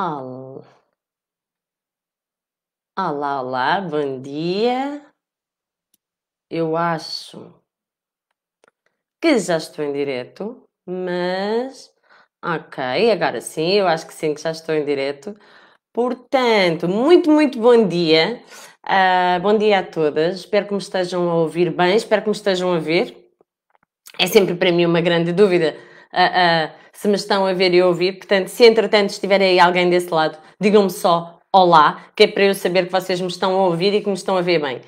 Olá, olá, olá, bom dia. Eu acho que já estou em direto, mas ok, agora sim, eu acho que sim que já estou em direto. Portanto, muito, muito bom dia. Uh, bom dia a todas. Espero que me estejam a ouvir bem, espero que me estejam a ver. É sempre para mim uma grande dúvida. Uh, uh, se me estão a ver e ouvir. Portanto, se entretanto estiver aí alguém desse lado, digam-me só olá, que é para eu saber que vocês me estão a ouvir e que me estão a ver bem.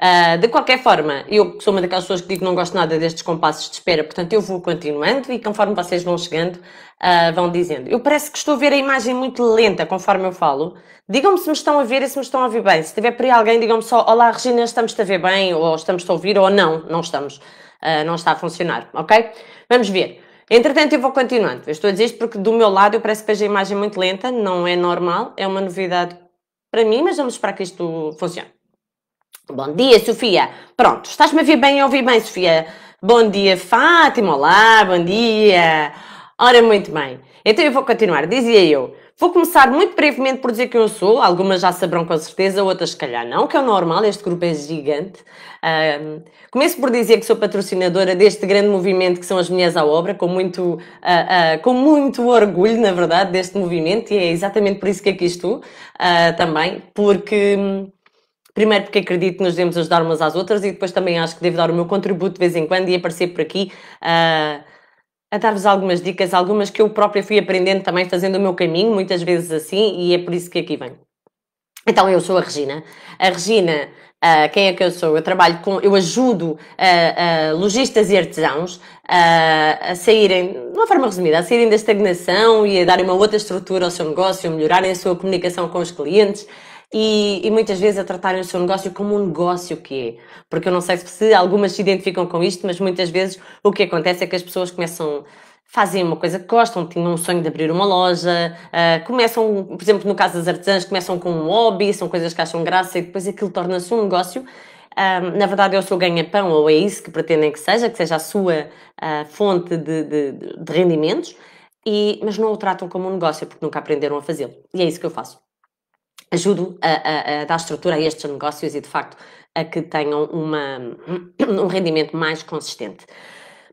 Uh, de qualquer forma, eu sou uma daquelas pessoas que digo que não gosto nada destes compassos de espera, portanto eu vou continuando e conforme vocês vão chegando, uh, vão dizendo. Eu parece que estou a ver a imagem muito lenta conforme eu falo. Digam-me se me estão a ver e se me estão a ouvir bem. Se tiver por aí alguém, digam-me só: Olá Regina, estamos-te a ver bem, ou estamos-te a ouvir, ou não, não estamos. Uh, não está a funcionar, ok? Vamos ver. Entretanto, eu vou continuando. Eu estou a dizer isto porque do meu lado eu parece que vejo a imagem muito lenta, não é normal, é uma novidade para mim, mas vamos esperar que isto funcione. Bom dia, Sofia. Pronto, estás-me a ver bem? Eu ouvir bem, Sofia. Bom dia, Fátima. Olá, bom dia. Ora, muito bem. Então eu vou continuar. Dizia eu, Vou começar muito brevemente por dizer que eu sou, algumas já saberão com certeza, outras se calhar não, que é o normal, este grupo é gigante. Um, começo por dizer que sou patrocinadora deste grande movimento que são as Mulheres à Obra, com muito, uh, uh, com muito orgulho, na verdade, deste movimento, e é exatamente por isso que aqui estou uh, também, porque. Primeiro porque acredito que nos devemos ajudar umas às outras e depois também acho que devo dar o meu contributo de vez em quando e aparecer por aqui a dar-vos algumas dicas, algumas que eu própria fui aprendendo também, fazendo o meu caminho, muitas vezes assim, e é por isso que aqui venho. Então, eu sou a Regina. A Regina, uh, quem é que eu sou? Eu trabalho com, eu ajudo uh, uh, lojistas e artesãos a saírem, de uma forma resumida, a saírem da estagnação e a darem uma outra estrutura ao seu negócio, a melhorarem a sua comunicação com os clientes, e, e, muitas vezes a tratarem o seu negócio como um negócio que é. Porque eu não sei se algumas se identificam com isto, mas muitas vezes o que acontece é que as pessoas começam fazem uma coisa que gostam, tinham um sonho de abrir uma loja, uh, começam, por exemplo, no caso das artesãs, começam com um hobby, são coisas que acham graça e depois aquilo torna-se um negócio. Uh, na verdade, é o seu ganha-pão, ou é isso que pretendem que seja, que seja a sua uh, fonte de, de, de rendimentos, e, mas não o tratam como um negócio, porque nunca aprenderam a fazê-lo. E é isso que eu faço ajudo a, a, a, dar estrutura a estes negócios e, de facto, a que tenham uma, um rendimento mais consistente.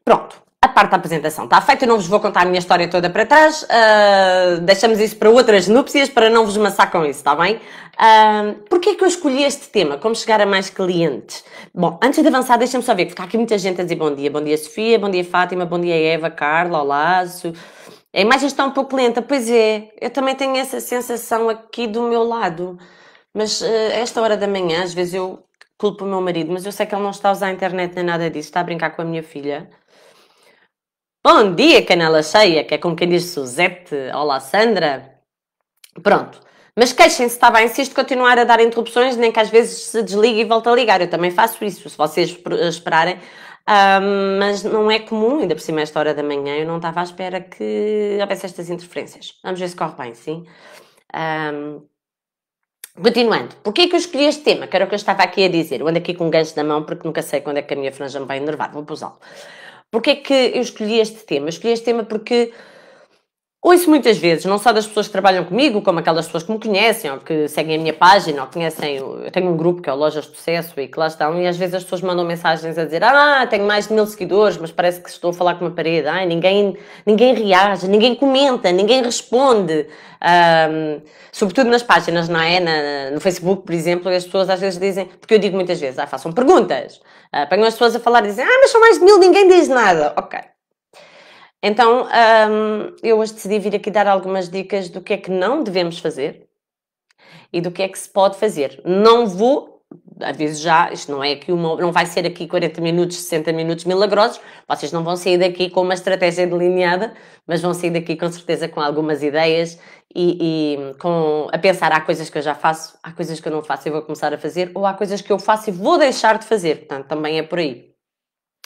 Pronto, a parte da apresentação está feita, eu não vos vou contar a minha história toda para trás, uh, deixamos isso para outras núpcias para não vos amassar com isso, está bem? Uh, Porquê é que eu escolhi este tema? Como chegar a mais clientes? Bom, antes de avançar, deixa me só ver, que fica aqui muita gente a dizer bom dia, bom dia Sofia, bom dia Fátima, bom dia Eva, Carla, Olazo... A imagem está um pouco lenta, pois é, eu também tenho essa sensação aqui do meu lado. Mas uh, esta hora da manhã, às vezes eu culpo o meu marido, mas eu sei que ele não está a usar a internet nem nada disso, está a brincar com a minha filha. Bom dia, canela cheia, que é como quem diz Suzete. Olá, Sandra. Pronto. Mas queixem-se, está bem, se isto continuar a dar interrupções, nem que às vezes se desliga e volta a ligar. Eu também faço isso. Se vocês esperarem, um, ah, mas não é comum, ainda por cima, esta hora da manhã, eu não estava à espera que houvesse estas interferências. Vamos ver se corre bem, sim. Um, ah, Continuando, porquê é que eu escolhi este tema? Que era o que eu estava aqui a dizer. Eu ando aqui com um gancho na mão porque nunca sei quando é que a minha franja me vai enervar. Vou pousá-lo. Porquê é que eu escolhi este tema? Eu escolhi este tema porque Ouço muitas vezes, não só das pessoas que trabalham comigo, como aquelas pessoas que me conhecem, ou que seguem a minha página, ou conhecem. Eu tenho um grupo que é o Lojas de Sucesso e que lá estão, e às vezes as pessoas mandam mensagens a dizer: Ah, tenho mais de mil seguidores, mas parece que estou a falar com uma parede. Ai, ninguém, ninguém reage, ninguém comenta, ninguém responde. Um, sobretudo nas páginas, não é? Na, no Facebook, por exemplo, as pessoas às vezes dizem, porque eu digo muitas vezes, ah, façam perguntas. Uh, ah, pegam as pessoas a falar e dizem, ah, mas são mais de mil, ninguém diz nada. Ok, então, um, eu hoje decidi vir aqui dar algumas dicas do que é que não devemos fazer e do que é que se pode fazer. Não vou, aviso já, isto não é que uma, não vai ser aqui 40 minutos, 60 minutos milagrosos, vocês não vão sair daqui com uma estratégia delineada, mas vão sair daqui com certeza com algumas ideias e, e com, a pensar, há coisas que eu já faço, há coisas que eu não faço e vou começar a fazer, ou há coisas que eu faço e vou deixar de fazer, portanto, também é por aí.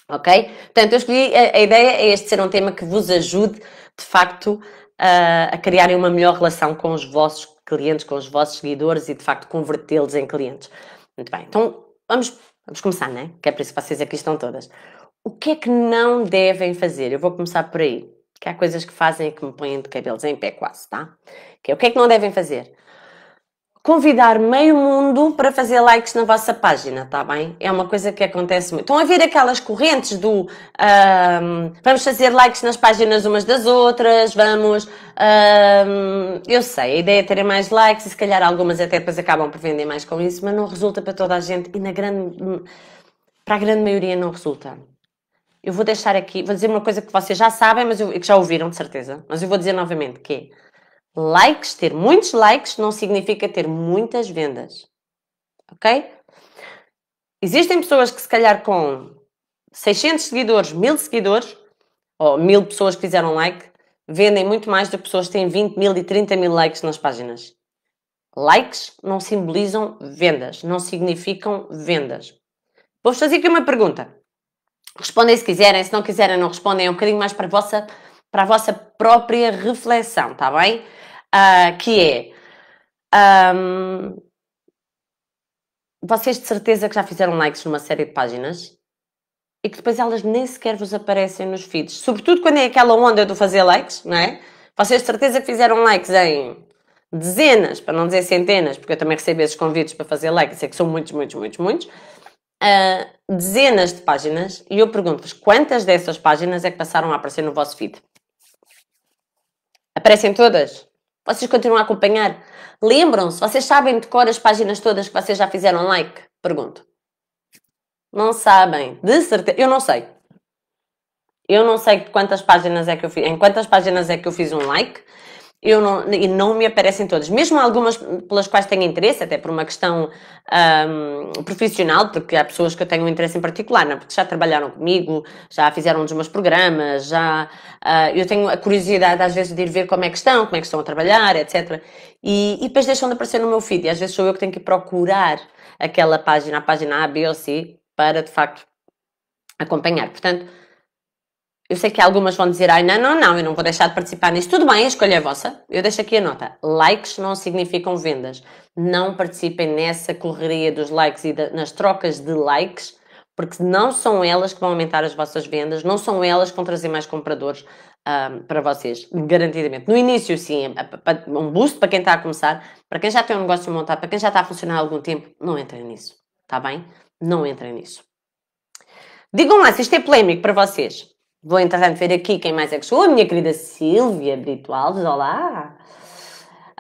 Ok? Portanto, eu escolhi, a, a, ideia é este ser um tema que vos ajude, de facto, a, a criarem uma melhor relação com os vossos clientes, com os vossos seguidores e, de facto, convertê-los em clientes. Muito bem, então vamos, vamos começar, né? Que é por isso que vocês aqui estão todas. O que é que não devem fazer? Eu vou começar por aí, que há coisas que fazem que me põem de cabelos em pé quase, tá? Que é, o que é que não devem fazer? convidar meio mundo para fazer likes na vossa página, tá bem? É uma coisa que acontece muito. Estão a ver aquelas correntes do vamos fazer likes nas páginas umas das outras, vamos. eu sei, a ideia é terem mais likes e se calhar algumas até depois acabam por vender mais com isso, mas não resulta para toda a gente e na grande, para a grande maioria não resulta. Eu vou deixar aqui, vou dizer uma coisa que vocês já sabem, mas eu, que já ouviram de certeza, mas eu vou dizer novamente que é likes, ter muitos likes não significa ter muitas vendas. Ok? Existem pessoas que, se calhar, com 600 seguidores, 1000 seguidores, ou 1000 pessoas que fizeram like, vendem muito mais do que pessoas que têm 20 mil e 30 mil likes nas páginas. Likes não simbolizam vendas, não significam vendas. Vou-vos fazer aqui uma pergunta. Respondem se quiserem, se não quiserem, não respondem. É um bocadinho mais para a vossa, para a vossa própria reflexão, tá bem? uh, que é. Um, vocês de certeza que já fizeram likes numa série de páginas e que depois elas nem sequer vos aparecem nos feeds. Sobretudo quando é aquela onda do fazer likes, não é? Vocês de certeza que fizeram likes em dezenas, para não dizer centenas, porque eu também recebo esses convites para fazer likes, sei que são muitos, muitos, muitos, muitos. Uh, dezenas de páginas e eu pergunto-vos quantas dessas páginas é que passaram a aparecer no vosso feed? Aparecem todas? Vocês continuam a acompanhar? Lembram-se? Vocês sabem de cor as páginas todas que vocês já fizeram like? Pergunto. Não sabem. De certeza. Eu não sei. Eu não sei quantas páginas é que eu fiz, em quantas páginas é que eu fiz um like eu não, e não me aparecem todas, mesmo algumas pelas quais tenho interesse, até por uma questão um, profissional, porque há pessoas que eu tenho um interesse em particular, não? É? porque já trabalharam comigo, já fizeram um dos meus programas, já uh, eu tenho a curiosidade às vezes de ir ver como é que estão, como é que estão a trabalhar, etc. E, e depois deixam de aparecer no meu feed, e às vezes sou eu que tenho que procurar aquela página, a página A, B ou C, para de facto acompanhar. Portanto, eu sei que algumas vão dizer, ai, não, não, não, eu não vou deixar de participar nisso. Tudo bem, a escolha é vossa. Eu deixo aqui a nota. Likes não significam vendas. Não participem nessa correria dos likes e de, nas trocas de likes, porque não são elas que vão aumentar as vossas vendas, não são elas que vão trazer mais compradores um, para vocês, garantidamente. No início, sim, um boost para quem está a começar, para quem já tem um negócio montado, para quem já está a funcionar há algum tempo, não entrem nisso, está bem? Não entrem nisso. Digam lá se isto é polémico para vocês. Vou entrar ver aqui quem mais é que chegou. A minha querida Silvia Brito Alves, olá!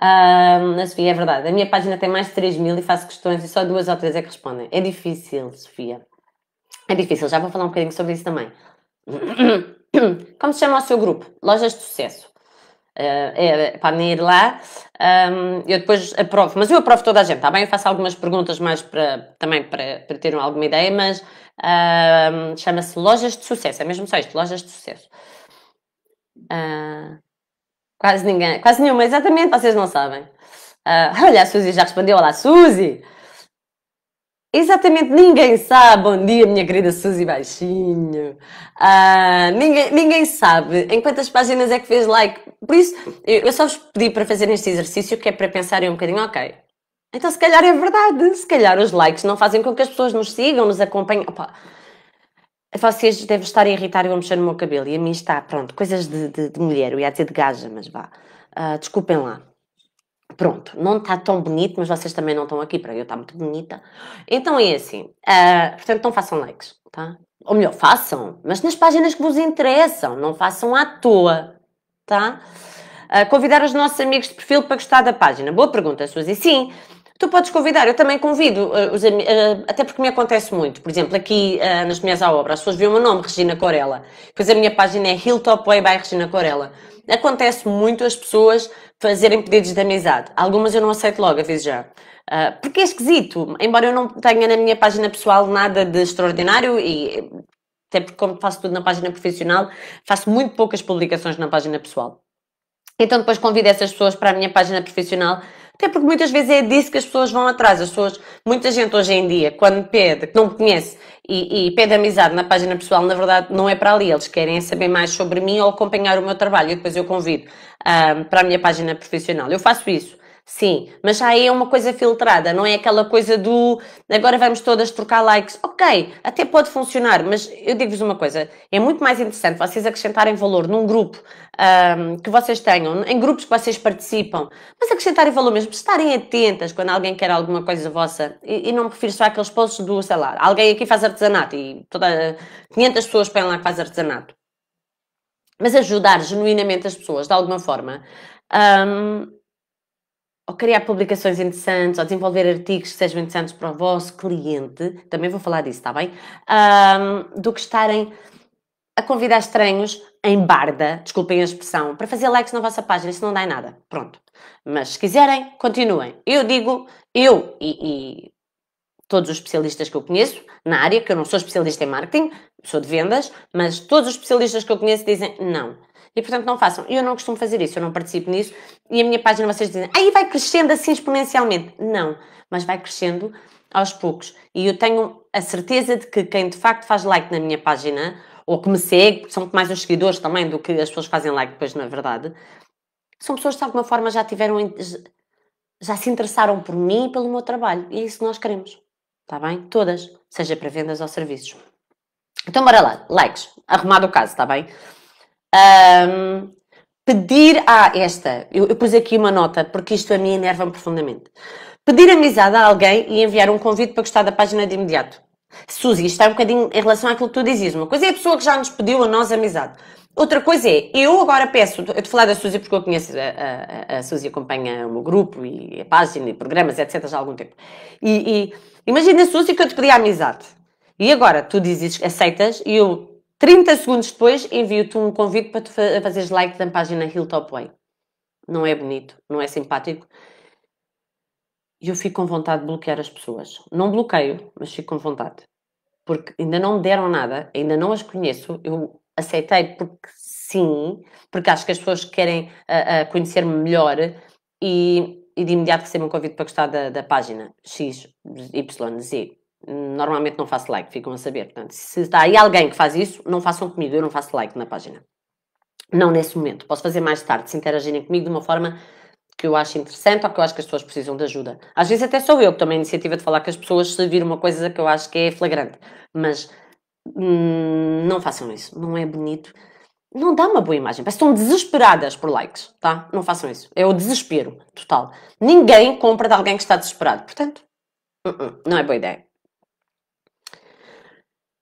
Um, a Sofia, é verdade. A minha página tem mais de 3 mil e faço questões e só duas ou três é que respondem. É difícil, Sofia. É difícil, já vou falar um bocadinho sobre isso também. Como se chama o seu grupo? Lojas de Sucesso. Uh, é, é para nem ir lá, um, eu depois aprovo, mas eu aprovo toda a gente, tá bem? Eu faço algumas perguntas mais para também para, para ter alguma ideia, mas Uh, Chama-se Lojas de Sucesso, é mesmo só isto, Lojas de Sucesso. Uh, quase ninguém, quase nenhuma, exatamente, vocês não sabem. Uh, olha, a Suzy já respondeu, olá Suzy! Exatamente, ninguém sabe. Bom dia, minha querida Suzy Baixinho. Uh, ninguém, ninguém sabe em quantas páginas é que fez like. Por isso, eu, eu só vos pedi para fazerem este exercício que é para pensarem um bocadinho, ok, então, se calhar é verdade. Se calhar os likes não fazem com que as pessoas nos sigam, nos acompanhem. Opa, vocês devem estar a irritar e vão mexer no meu cabelo. E a mim está, pronto, coisas de, de, de mulher. Eu ia dizer de gaja, mas vá. Uh, desculpem lá. Pronto, não está tão bonito, mas vocês também não estão aqui para eu estar muito bonita. Então é assim. Uh, portanto, não façam likes, tá? Ou melhor, façam, mas nas páginas que vos interessam. Não façam à toa, tá? Uh, convidar os nossos amigos de perfil para gostar da página. Boa pergunta, Suzy. Sim. Tu podes convidar, eu também convido, eh, os, eh, até porque me acontece muito. Por exemplo, aqui eh, nas minhas obras, Obra, as pessoas viram o meu nome, Regina Corella. Pois a minha página é Hilltop Way by Regina Corella. Acontece muito as pessoas fazerem pedidos de amizade. Algumas eu não aceito logo, aviso já. porque é esquisito, embora eu não tenha na minha página pessoal nada de extraordinário e até porque como faço tudo na página profissional, faço muito poucas publicações na página pessoal. Então depois convido essas pessoas para a minha página profissional até porque muitas vezes é disso que as pessoas vão atrás. As pessoas, muita gente hoje em dia, quando pede, que não me conhece e, e, pede amizade na página pessoal, na verdade não é para ali. Eles querem é saber mais sobre mim ou acompanhar o meu trabalho e depois eu convido ah, para a minha página profissional. Eu faço isso. Sim, mas já é uma coisa filtrada, não é aquela coisa do agora vamos todas trocar likes. Ok, até pode funcionar, mas eu digo-vos uma coisa: é muito mais interessante vocês acrescentarem valor num grupo um, que vocês tenham, em grupos que vocês participam, mas acrescentarem valor mesmo, estarem atentas quando alguém quer alguma coisa vossa. E, e não me refiro só àqueles posts do, sei lá, alguém aqui faz artesanato e toda, 500 pessoas põem lá que faz artesanato. Mas ajudar genuinamente as pessoas, de alguma forma. Um, ou criar publicações interessantes, ou desenvolver artigos que sejam interessantes para o vosso cliente, também vou falar disso, está bem? Um, do que estarem a convidar estranhos em barda, desculpem a expressão, para fazer likes na vossa página, isso não dá em nada, pronto. Mas se quiserem, continuem. Eu digo, eu e, e todos os especialistas que eu conheço na área, que eu não sou especialista em marketing, sou de vendas, mas todos os especialistas que eu conheço dizem não e portanto não façam. Eu não costumo fazer isso, eu não participo nisso e a minha página vocês dizem, aí vai crescendo assim exponencialmente. Não, mas vai crescendo aos poucos. E eu tenho a certeza de que quem de facto faz like na minha página ou que me segue, porque são mais os seguidores também do que as pessoas que fazem like depois, na verdade, são pessoas que de alguma forma já tiveram, já se interessaram por mim e pelo meu trabalho. E é isso que nós queremos. Está bem? Todas, seja para vendas ou serviços. Então, bora lá, likes. Arrumado o caso, está bem? Um, pedir. a ah, esta. Eu, eu pus aqui uma nota, porque isto a mim enerva-me profundamente. Pedir amizade a alguém e enviar um convite para gostar da página de imediato. Suzy, isto está um bocadinho em relação àquilo que tu dizias. Uma coisa é a pessoa que já nos pediu a nós amizade. Outra coisa é, eu agora peço, eu te falar da Suzy porque eu conheço, a, a, a Suzy acompanha o meu grupo e a página e programas, etc, já há algum tempo. E, e imagina, Suzy, que eu te pedi a amizade. E agora tu dizes, aceitas, e eu 30 segundos depois envio-te um convite para tu fazeres like da página Hilltop Way. Não é bonito, não é simpático. E eu fico com vontade de bloquear as pessoas. Não bloqueio, mas fico com vontade. Porque ainda não me deram nada, ainda não as conheço. Eu aceitei porque sim, porque acho que as pessoas querem uh, uh, conhecer-me melhor e, e, de imediato recebo um convite para gostar da, da página X, Y, Z normalmente não faço like, ficam a saber. Portanto, se está aí alguém que faz isso, não façam comigo, eu não faço like na página. Não nesse momento, posso fazer mais tarde, se interagirem comigo de uma forma que eu acho interessante ou que eu acho que as pessoas precisam de ajuda. Às vezes até sou eu que tomo a iniciativa de falar com as pessoas se vir uma coisa que eu acho que é flagrante, mas hum, não façam isso, não é bonito. Não dá uma boa imagem, parece que estão desesperadas por likes, tá? Não façam isso. É o desespero total. Ninguém compra de alguém que está desesperado. Portanto, uh-uh, não é boa ideia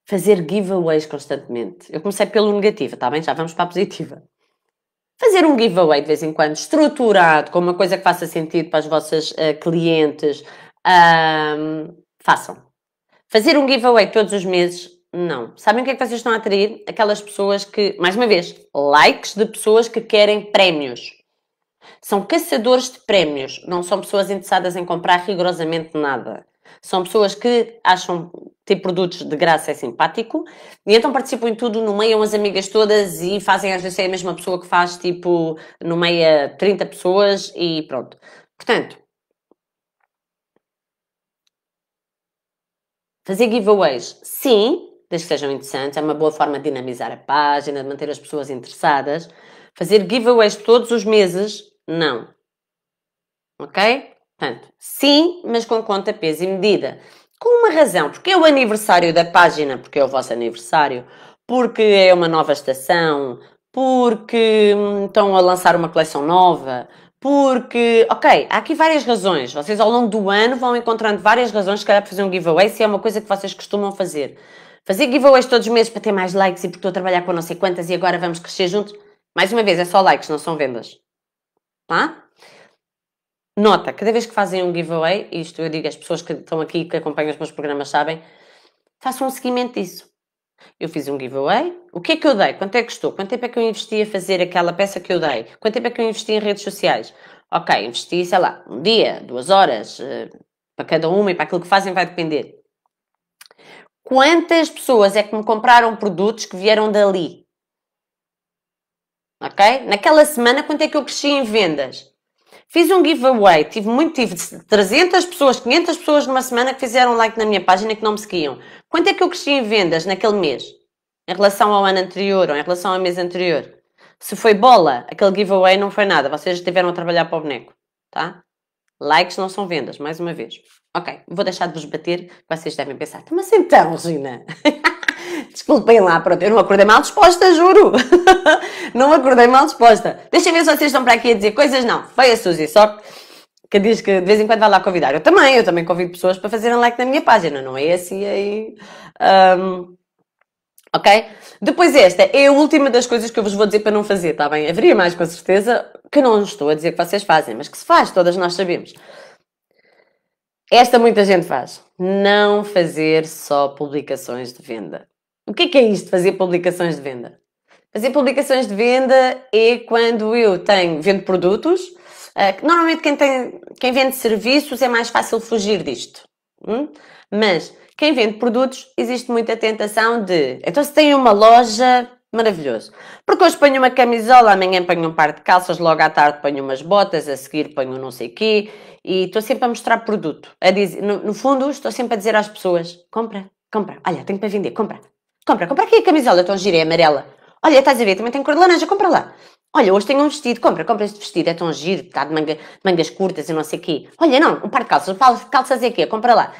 fazer giveaways constantemente. Eu comecei pelo negativo, está bem? Já vamos para a positiva. Fazer um giveaway de vez em quando, estruturado, com uma coisa que faça sentido para as vossas uh, clientes. Um, façam. Fazer um giveaway todos os meses, não. Sabem o que é que vocês estão a atrair? Aquelas pessoas que, mais uma vez, likes de pessoas que querem prémios. São caçadores de prémios, não são pessoas interessadas em comprar rigorosamente nada. São pessoas que acham ter produtos de graça é simpático e então participam em tudo, nomeiam as amigas todas e fazem às vezes é a mesma pessoa que faz, tipo, nomeia 30 pessoas e pronto. Portanto, fazer giveaways, sim, desde que sejam interessantes, é uma boa forma de dinamizar a página, de manter as pessoas interessadas. Fazer giveaways todos os meses, não. Ok? Portanto, sim, mas com conta, peso e medida. Com uma razão, porque é o aniversário da página, porque é o vosso aniversário, porque é uma nova estação, porque hum, estão a lançar uma coleção nova, porque, ok, há aqui várias razões. Vocês ao longo do ano vão encontrando várias razões, se calhar, para fazer um giveaway, se é uma coisa que vocês costumam fazer. Fazer giveaways todos os meses para ter mais likes e porque estou a trabalhar com não sei quantas e agora vamos crescer juntos. Mais uma vez, é só likes, não são vendas. Tá? Nota, cada vez que fazem um giveaway, isto eu digo, as pessoas que estão aqui, que acompanham os meus programas sabem, façam um seguimento disso. Eu fiz um giveaway, o que é que eu dei? Quanto é que custou? Quanto tempo é que eu investi a fazer aquela peça que eu dei? Quanto tempo é que eu investi em redes sociais? Ok, investi, sei lá, um dia, duas horas, eh, para cada uma e para aquilo que fazem vai depender. Quantas pessoas é que me compraram produtos que vieram dali? Ok? Naquela semana, quanto é que eu cresci em vendas? Fiz um giveaway, tive muito, tive 300 pessoas, 500 pessoas numa semana que fizeram like na minha página que não me seguiam. Quanto é que eu cresci em vendas naquele mês? Em relação ao ano anterior ou em relação ao mês anterior? Se foi bola, aquele giveaway não foi nada, vocês estiveram a trabalhar para o boneco, tá? Likes não são vendas, mais uma vez. Ok, vou deixar de vos bater, vocês devem pensar, tá, mas então, Regina, desculpem lá, pronto, eu não acordei mal disposta, juro. não acordei mal disposta. Deixem ver se vocês estão para aqui a dizer coisas, não. Foi a Suzy, só que diz que de vez em quando vai lá convidar. Eu também, eu também convido pessoas para fazerem like na minha página, não é esse aí. Um, ok? Depois esta é a última das coisas que eu vos vou dizer para não fazer, está bem? Haveria mais com certeza, que não estou a dizer que vocês fazem, mas que se faz, todas nós sabemos. Esta muita gente faz. Não fazer só publicações de venda. O que é, que é isto, fazer publicações de venda? Fazer publicações de venda é quando eu tenho, vendo produtos. Eh, normalmente quem, tem, quem vende serviços é mais fácil fugir disto. Hum? Mas quem vende produtos existe muita tentação de. Então se tem uma loja, maravilhoso. Porque hoje ponho uma camisola, amanhã ponho um par de calças, logo à tarde ponho umas botas, a seguir ponho não sei o quê e estou sempre a mostrar produto. A dizer, no, no fundo, estou sempre a dizer às pessoas: compra, compra, olha, tenho para vender, compra, compra, compra aqui a camisola tão gira, é amarela. Olha, estás a ver, também tem cor de laranja, compra lá. Olha, hoje tenho um vestido, compra, compra este vestido, é tão giro, está de manga, mangas curtas e não sei o quê. Olha, não, um par de calças, calças é quê, compra lá.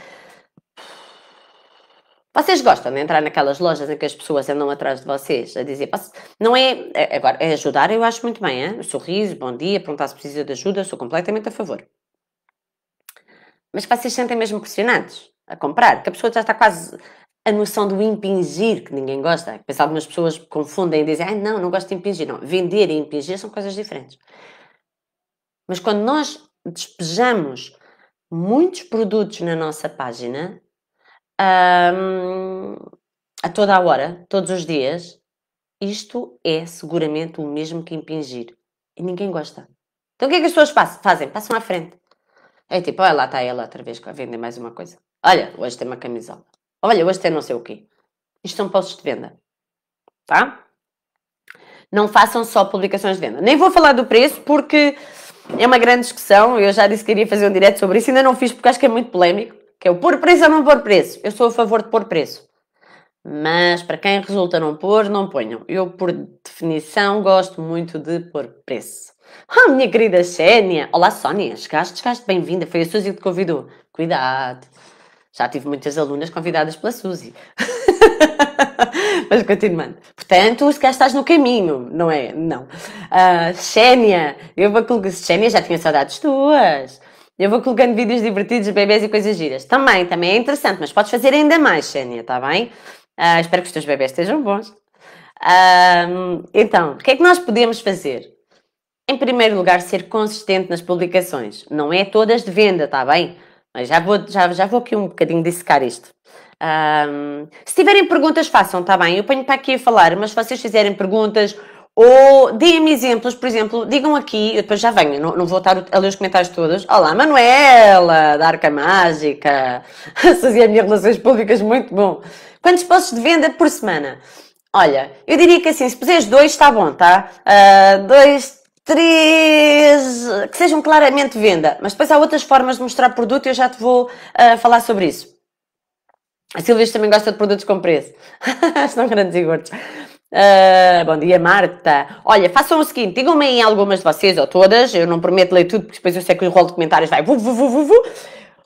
Vocês gostam de entrar naquelas lojas em que as pessoas andam atrás de vocês a dizer, não é, é, agora, é ajudar, eu acho muito bem, hein? sorriso, bom dia, perguntar se precisa de ajuda, sou completamente a favor mas que vocês sentem mesmo pressionados a comprar, que a pessoa já está quase a noção do impingir, que ninguém gosta. Pensa algumas pessoas confundem e dizem, ah, não, não gosto de impingir. Não, vender e impingir são coisas diferentes. Mas quando nós despejamos muitos produtos na nossa página, um, a toda a hora, todos os dias, isto é seguramente o mesmo que impingir. E ninguém gosta. Então o que é que as pessoas fazem? Passam à frente. É tipo, olha lá está ela outra vez a vender mais uma coisa. Olha, hoje tem uma camisola. Olha, hoje tem não sei o quê. Isto são postos de venda. Tá? Não façam só publicações de venda. Nem vou falar do preço porque é uma grande discussão. Eu já disse que iria fazer um direto sobre isso. Ainda não fiz porque acho que é muito polémico. Que é o pôr preço ou não pôr preço. Eu sou a favor de pôr preço. Mas para quem resulta não pôr, não ponham. Eu, por definição, gosto muito de pôr preço. Ah, minha querida Xénia! Olá, Sónia! Chegaste, chegaste, bem-vinda. Foi a Suzy que te convidou. Cuidado! Já tive muitas alunas convidadas pela Suzy. Mas continuando. Portanto, se calhar estás no caminho, não é? Não. Uh, ah, Xénia! Eu vou colocar... Xénia, já tinha saudades tuas! Eu vou colocando vídeos divertidos, de bebês e coisas giras. Também, também é interessante, mas podes fazer ainda mais, Xénia, está bem? Uh, espero que os teus bebés estejam bons. Uh, então, o que é que nós podemos fazer? Em primeiro lugar, ser consistente nas publicações. Não é todas de venda, está bem? Mas já vou, já, já vou aqui um bocadinho dissecar isto. Um, se tiverem perguntas, façam, está bem? Eu ponho para aqui a falar, mas se vocês fizerem perguntas ou deem-me exemplos, por exemplo, digam aqui, eu depois já venho, não, não vou estar a ler os comentários todos. Olá, Manuela, da Arca Mágica, Suziane de Relações Públicas, muito bom. Quantos postos de venda por semana? Olha, eu diria que assim, se puseres dois, está bom, tá? Uh, dois, três que sejam claramente venda, mas depois há outras formas de mostrar produto e eu já te vou uh, falar sobre isso. A Silvia também gosta de produtos com preço. Estão grandes e gordos. Uh, bom dia, Marta. Olha, façam o seguinte: digam-me aí algumas de vocês ou todas. Eu não prometo ler tudo, porque depois eu sei que o rol de comentários vai. Vu, vu, vu, vu, vu.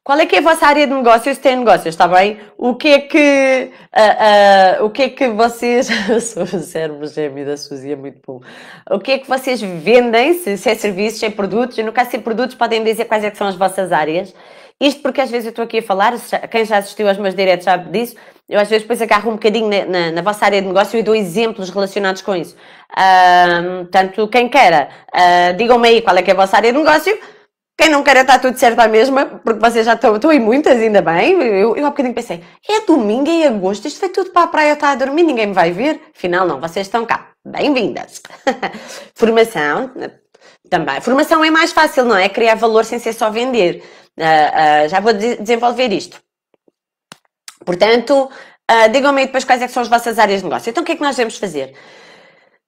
Qual é que é a vossa área de negócios? Tem negócios, está bem? O que é que, uh, uh, o que, é que vocês... o cérebro gêmeo da Suzy é muito bom. O que é que vocês vendem? Se, se é serviços, se é produtos? E no caso, se produtos, podem dizer quais é que são as vossas áreas. Isto porque às vezes eu estou aqui a falar, quem já assistiu aos meus diretos sabe disso, eu às vezes depois agarro um bocadinho na, na, na vossa área de negócio e dou exemplos relacionados com isso. Uh, portanto, quem queira, uh, digam-me aí qual é que é a vossa área de negócio quem não quer é está tudo certo à mesma, porque vocês já estão, estão em muitas, ainda bem. Eu, eu há bocadinho pensei, é domingo em agosto, isto foi tudo para a praia, está a dormir, ninguém me vai ver. Afinal, não, vocês estão cá. Bem-vindas. Formação, eh, também. Formação é mais fácil, não é? Criar valor sem ser só vender. Uh, uh, já vou de desenvolver isto. Portanto, uh, digam-me aí depois quais é são as vossas áreas de negócio. Então, o que é que nós devemos fazer?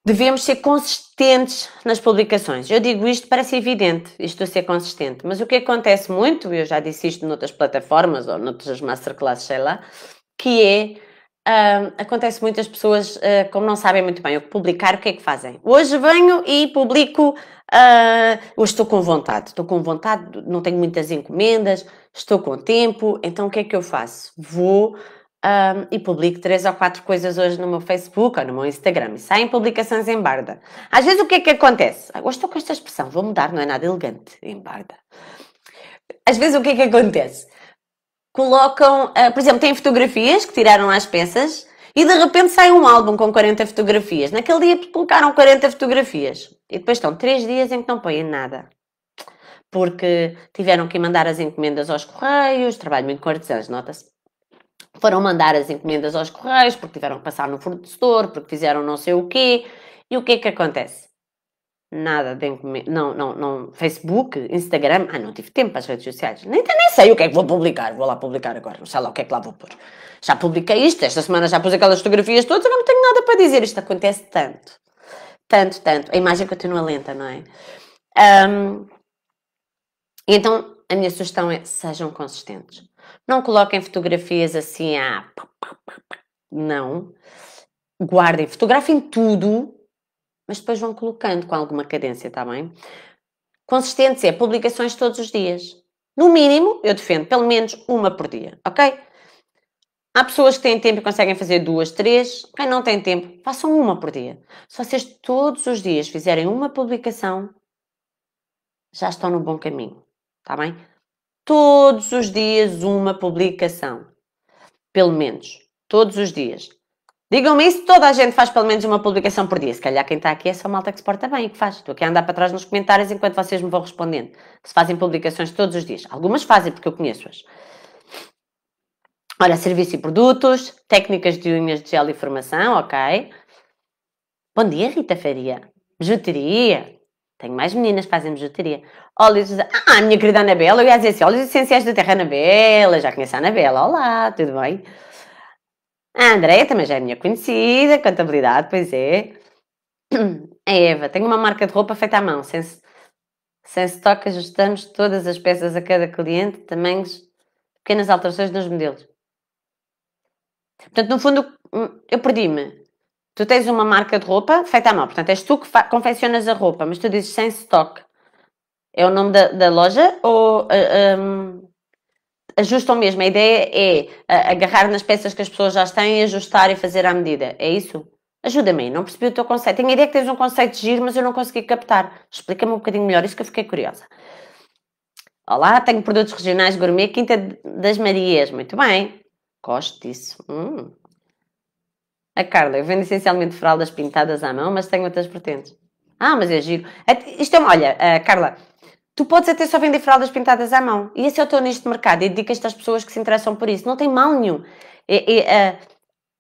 Devemos ser consistentes nas publicações. Eu digo isto, parece evidente, isto a ser consistente, mas o que acontece muito, eu já disse isto noutras plataformas ou noutras masterclasses, sei lá, que é, uh, acontece muitas pessoas, uh, como não sabem muito bem o que publicar, o que é que fazem? Hoje venho e publico, uh, hoje estou com vontade, estou com vontade, não tenho muitas encomendas, estou com tempo, então o que é que eu faço? Vou um, e publico três ou quatro coisas hoje no meu Facebook ou no meu Instagram. E saem publicações em barda. Às vezes o que é que acontece? Ah, gosto estou com esta expressão, vou mudar, não é nada elegante, em barda. Às vezes o que é que acontece? Colocam, uh, por exemplo, têm fotografias que tiraram às peças e de repente sai um álbum com 40 fotografias. Naquele dia colocaram 40 fotografias e depois estão 3 dias em que não põem nada. Porque tiveram que mandar as encomendas aos correios, trabalho muito com artesãos, nota-se foram mandar as encomendas aos correios, porque tiveram que passar no fornecedor, porque fizeram não sei o quê. E o que é que acontece? Nada de encomenda. Não, não, não. Facebook, Instagram. Ah, não tive tempo para as redes sociais. Nem, nem sei o que é que vou publicar. Vou lá publicar agora. Não sei lá o que é que lá vou pôr. Já publiquei isto. Esta semana já pus aquelas fotografias todas. Agora não tenho nada para dizer. Isto acontece tanto. Tanto, tanto. A imagem continua lenta, não é? Um, então, a minha sugestão é sejam consistentes. Não coloquem fotografias assim a. Ah, não. Guardem, fotografem tudo, mas depois vão colocando com alguma cadência, está bem? Consistentes é publicações todos os dias. No mínimo, eu defendo pelo menos uma por dia, ok? Há pessoas que têm tempo e conseguem fazer duas, três. Quem não tem tempo, façam uma por dia. Se vocês todos os dias fizerem uma publicação, já estão no bom caminho, está bem? todos os dias uma publicação. Pelo menos. Todos os dias. Digam-me isso, toda a gente faz pelo menos uma publicação por dia. Se calhar quem está aqui é só malta que se porta bem e que faz. Estou aqui a andar para trás nos comentários enquanto vocês me vão respondendo. Se fazem publicações todos os dias. Algumas fazem, porque eu conheço-as. Ora, serviço e produtos, técnicas de unhas de gel e formação, ok. Bom dia, Rita Faria. Juteria, tenho mais meninas que fazem bijuteria. Óleos. Ah, ah minha querida Anabela, eu ia dizer assim: óleos essenciais da Terra Anabela. Já conheço a Anabela. Olá, tudo bem? A Andrea também já é minha conhecida. Contabilidade, pois é. A Eva, tenho uma marca de roupa feita à mão. Sem, sem estoque, ajustamos todas as peças a cada cliente, tamanhos, pequenas alterações nos modelos. Portanto, no fundo, hum, eu perdi-me. Tu tens uma marca de roupa feita à mão, portanto és tu que confeccionas a roupa, mas tu dizes sem stock. É o nome da, da loja ou uh, ah, um, ajustam mesmo? A ideia é uh, agarrar nas peças que as pessoas já têm e ajustar e fazer à medida. É isso? Ajuda-me, não percebi o teu conceito. Tenho a ideia que tens um conceito de giro, mas eu não consegui captar. Explica-me um bocadinho melhor, isso que eu fiquei curiosa. Olá, tenho produtos regionais gourmet Quinta das Marias. Muito bem, gosto disso. Hum. A Carla, eu vendo essencialmente fraldas pintadas à mão, mas tenho outras vertentes. Ah, mas é giro. É, isto é, olha, uh, Carla, tu podes até só vender fraldas pintadas à mão. E esse é o teu nicho de mercado. E dedicas-te às pessoas que se interessam por isso. Não tem mal nenhum. E, e, uh,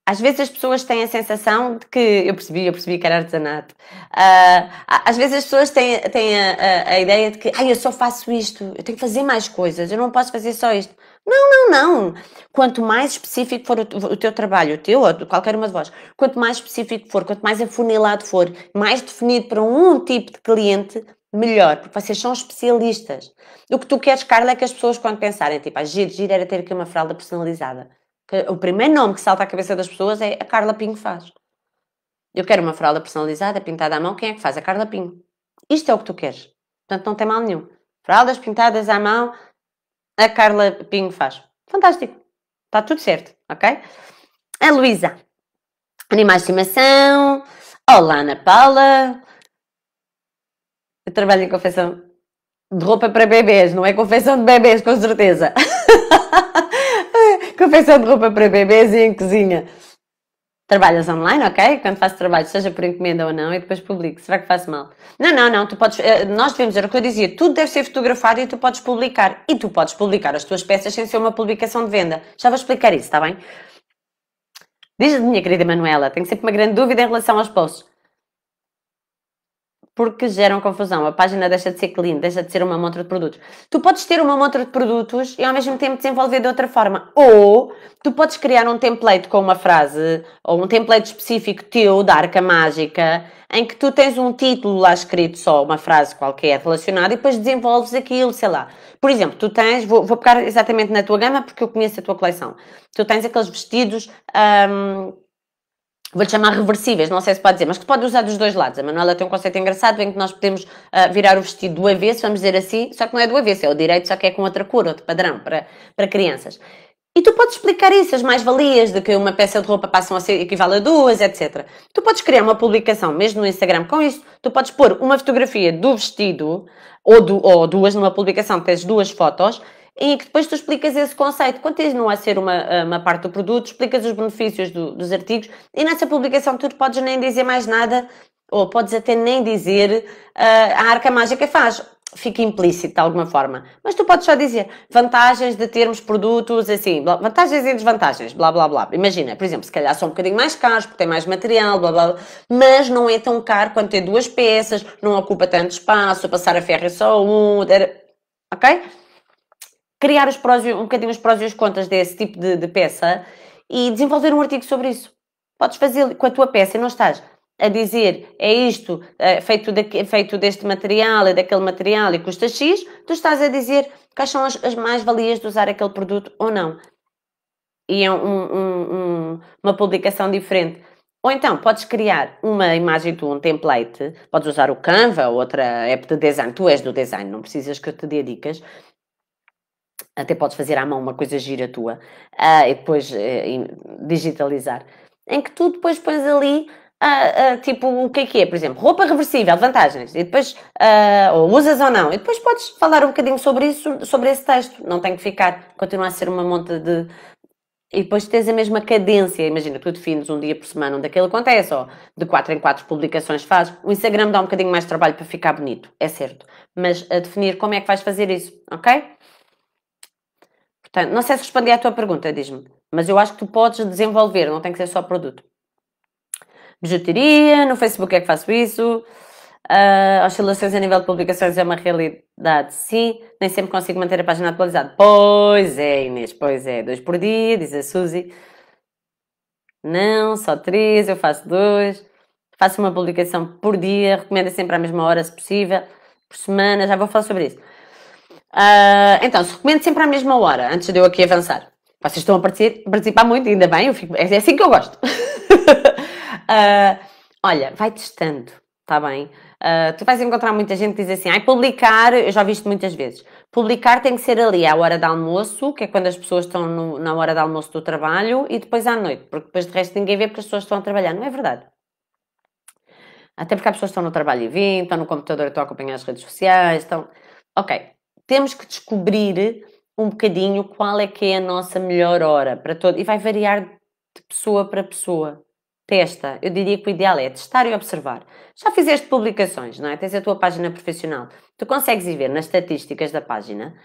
às vezes as pessoas têm a sensação de que. Eu percebi, eu percebi que era artesanato. Uh, às vezes as pessoas têm, têm a, a, a, ideia de que. Ai, eu só faço isto. Eu tenho que fazer mais coisas. Eu não posso fazer só isto. Não, não, não. Quanto mais específico for o, teu trabalho, o teu ou de qualquer uma de vós, quanto mais específico for, quanto mais afunilado for, mais definido para um tipo de cliente, melhor, porque vocês são especialistas. O que tu queres, Carla, é que as pessoas, quando pensarem, tipo, ah, giro, giro era ter aqui uma fralda personalizada. O primeiro nome que salta à cabeça das pessoas é a Carla Pinho faz. Eu quero uma fralda personalizada, pintada à mão, quem é que faz? A Carla Pinho. Isto é o que tu queres. Portanto, não tem mal nenhum. Fraldas pintadas à mão, a Carla Pinho faz. Fantástico. Está tudo certo, ok? A Luísa. Animais de estimação. Olá, Ana Paula. Eu trabalho em confecção de roupa para bebês, não é confecção de bebês, com certeza. confecção de roupa para bebês e em cozinha. Trabalhas online, ok? Quando faço trabalho, seja por encomenda ou não, e depois publico. Será que faço mal? Não, não, não. Tu podes, eh, nós devemos dizer o que eu dizia. Tudo deve ser fotografado e tu podes publicar. E tu podes publicar as tuas peças sem ser uma publicação de venda. Já vou explicar isso, está bem? Diz a minha querida Manuela, tenho sempre uma grande dúvida em relação aos posts porque geram confusão. A página deixa de ser clean, deixa de ser uma montra de produtos. Tu podes ter uma montra de produtos e ao mesmo tempo desenvolver de outra forma. Ou tu podes criar um template com uma frase, ou um template específico teu da arca mágica, em que tu tens um título lá escrito só, uma frase qualquer relacionada, e depois desenvolves aquilo, sei lá. Por exemplo, tu tens, vou, vou pegar exatamente na tua gama porque eu conheço a tua coleção. Tu tens aqueles vestidos. Hum, vou-lhe chamar reversíveis, não sei se pode dizer, mas que pode usar dos dois lados. A Manuela tem um conceito engraçado em que nós podemos uh, virar o vestido do avesso, vamos dizer assim, só que não é do avesso, é o direito, só que é com outra cor, outro padrão para, para crianças. E tu podes explicar isso, as mais-valias de que uma peça de roupa passam a ser, equivale a duas, etc. Tu podes criar uma publicação, mesmo no Instagram, com isso. Tu podes pôr uma fotografia do vestido, ou, do, ou duas, numa publicação tens duas fotos, em que depois tu explicas esse conceito, continua a é ser uma, eh, uma parte do produto, explicas os benefícios do, dos artigos e nessa publicação tu podes nem dizer mais nada ou podes até nem dizer uh, a arca mágica faz. Fica implícito de alguma forma. Mas tu podes só dizer vantagens de termos produtos assim, blá, vantagens e desvantagens, blá blá blá. Imagina, por exemplo, se calhar são um bocadinho mais caros porque tem mais material, blá blá, blá mas não é tão caro quanto ter duas peças, não ocupa tanto espaço, passar a ferro é só um, ok? criar os prós um bocadinho os prós e os contas desse tipo de, de peça e desenvolver um artigo sobre isso. Podes fazer com a tua peça e não estás a dizer é isto, é, feito, de, feito deste material e daquele material e custa X, tu estás a dizer quais são as, as mais-valias de usar aquele produto ou não. E é um, um, um, uma publicação diferente. Ou então, podes criar uma imagem tu, um template, podes usar o Canva, ou outra app de design, tu és do design, não precisas que eu te dê dicas, até podes fazer à mão uma coisa gira tua uh, e depois uh, digitalizar, em que tu depois pões ali Uh, uh, tipo, o que é que é? Por exemplo, roupa reversível, vantagens, e depois, uh, ou usas ou não, e depois podes falar um bocadinho sobre isso, sobre esse texto, não tem que ficar, continua a ser uma monta de. E depois tens a mesma cadência, imagina, tu defines um dia por semana onde aquilo acontece, ou de 4 em 4 publicações faz. O Instagram dá um bocadinho mais de trabalho para ficar bonito, é certo, mas a definir como é que vais fazer isso, ok? Portanto, não sei se respondi à tua pergunta, diz-me, mas eu acho que tu podes desenvolver, não tem que ser só produto. Bijuteria, no Facebook é que faço isso. Uh, oscilações a nível de publicações é uma realidade, sim. Nem sempre consigo manter a página atualizada. Pois é, Inês, pois é. Dois por dia, diz a Suzy. Não, só três, eu faço dois. Faço uma publicação por dia, recomendo sempre à mesma hora, se possível, por semana. Já vou falar sobre isso. Uh, então, se recomendo sempre à mesma hora, antes de eu aqui avançar. Vocês estão a participar muito, ainda bem, fico, é, é assim que eu gosto. uh, olha, vai testando, está bem? Uh, tu vais encontrar muita gente que diz assim, ai, publicar, eu já vi isto muitas vezes, publicar tem que ser ali à hora de almoço, que é quando as pessoas estão no, na hora de almoço do trabalho, e depois à noite, porque depois de resto ninguém vê porque as pessoas estão a trabalhar, não é verdade? Até porque as pessoas estão no trabalho e vêm, estão no computador, estão a acompanhar as redes sociais, estão... Ok, temos que descobrir um bocadinho qual é que é a nossa melhor hora para todo e vai variar de pessoa para pessoa. Testa, eu diria que o ideal é testar e observar. Já fizeste publicações, não é? Tens a tua página profissional. Tu consegues ir ver nas estatísticas da página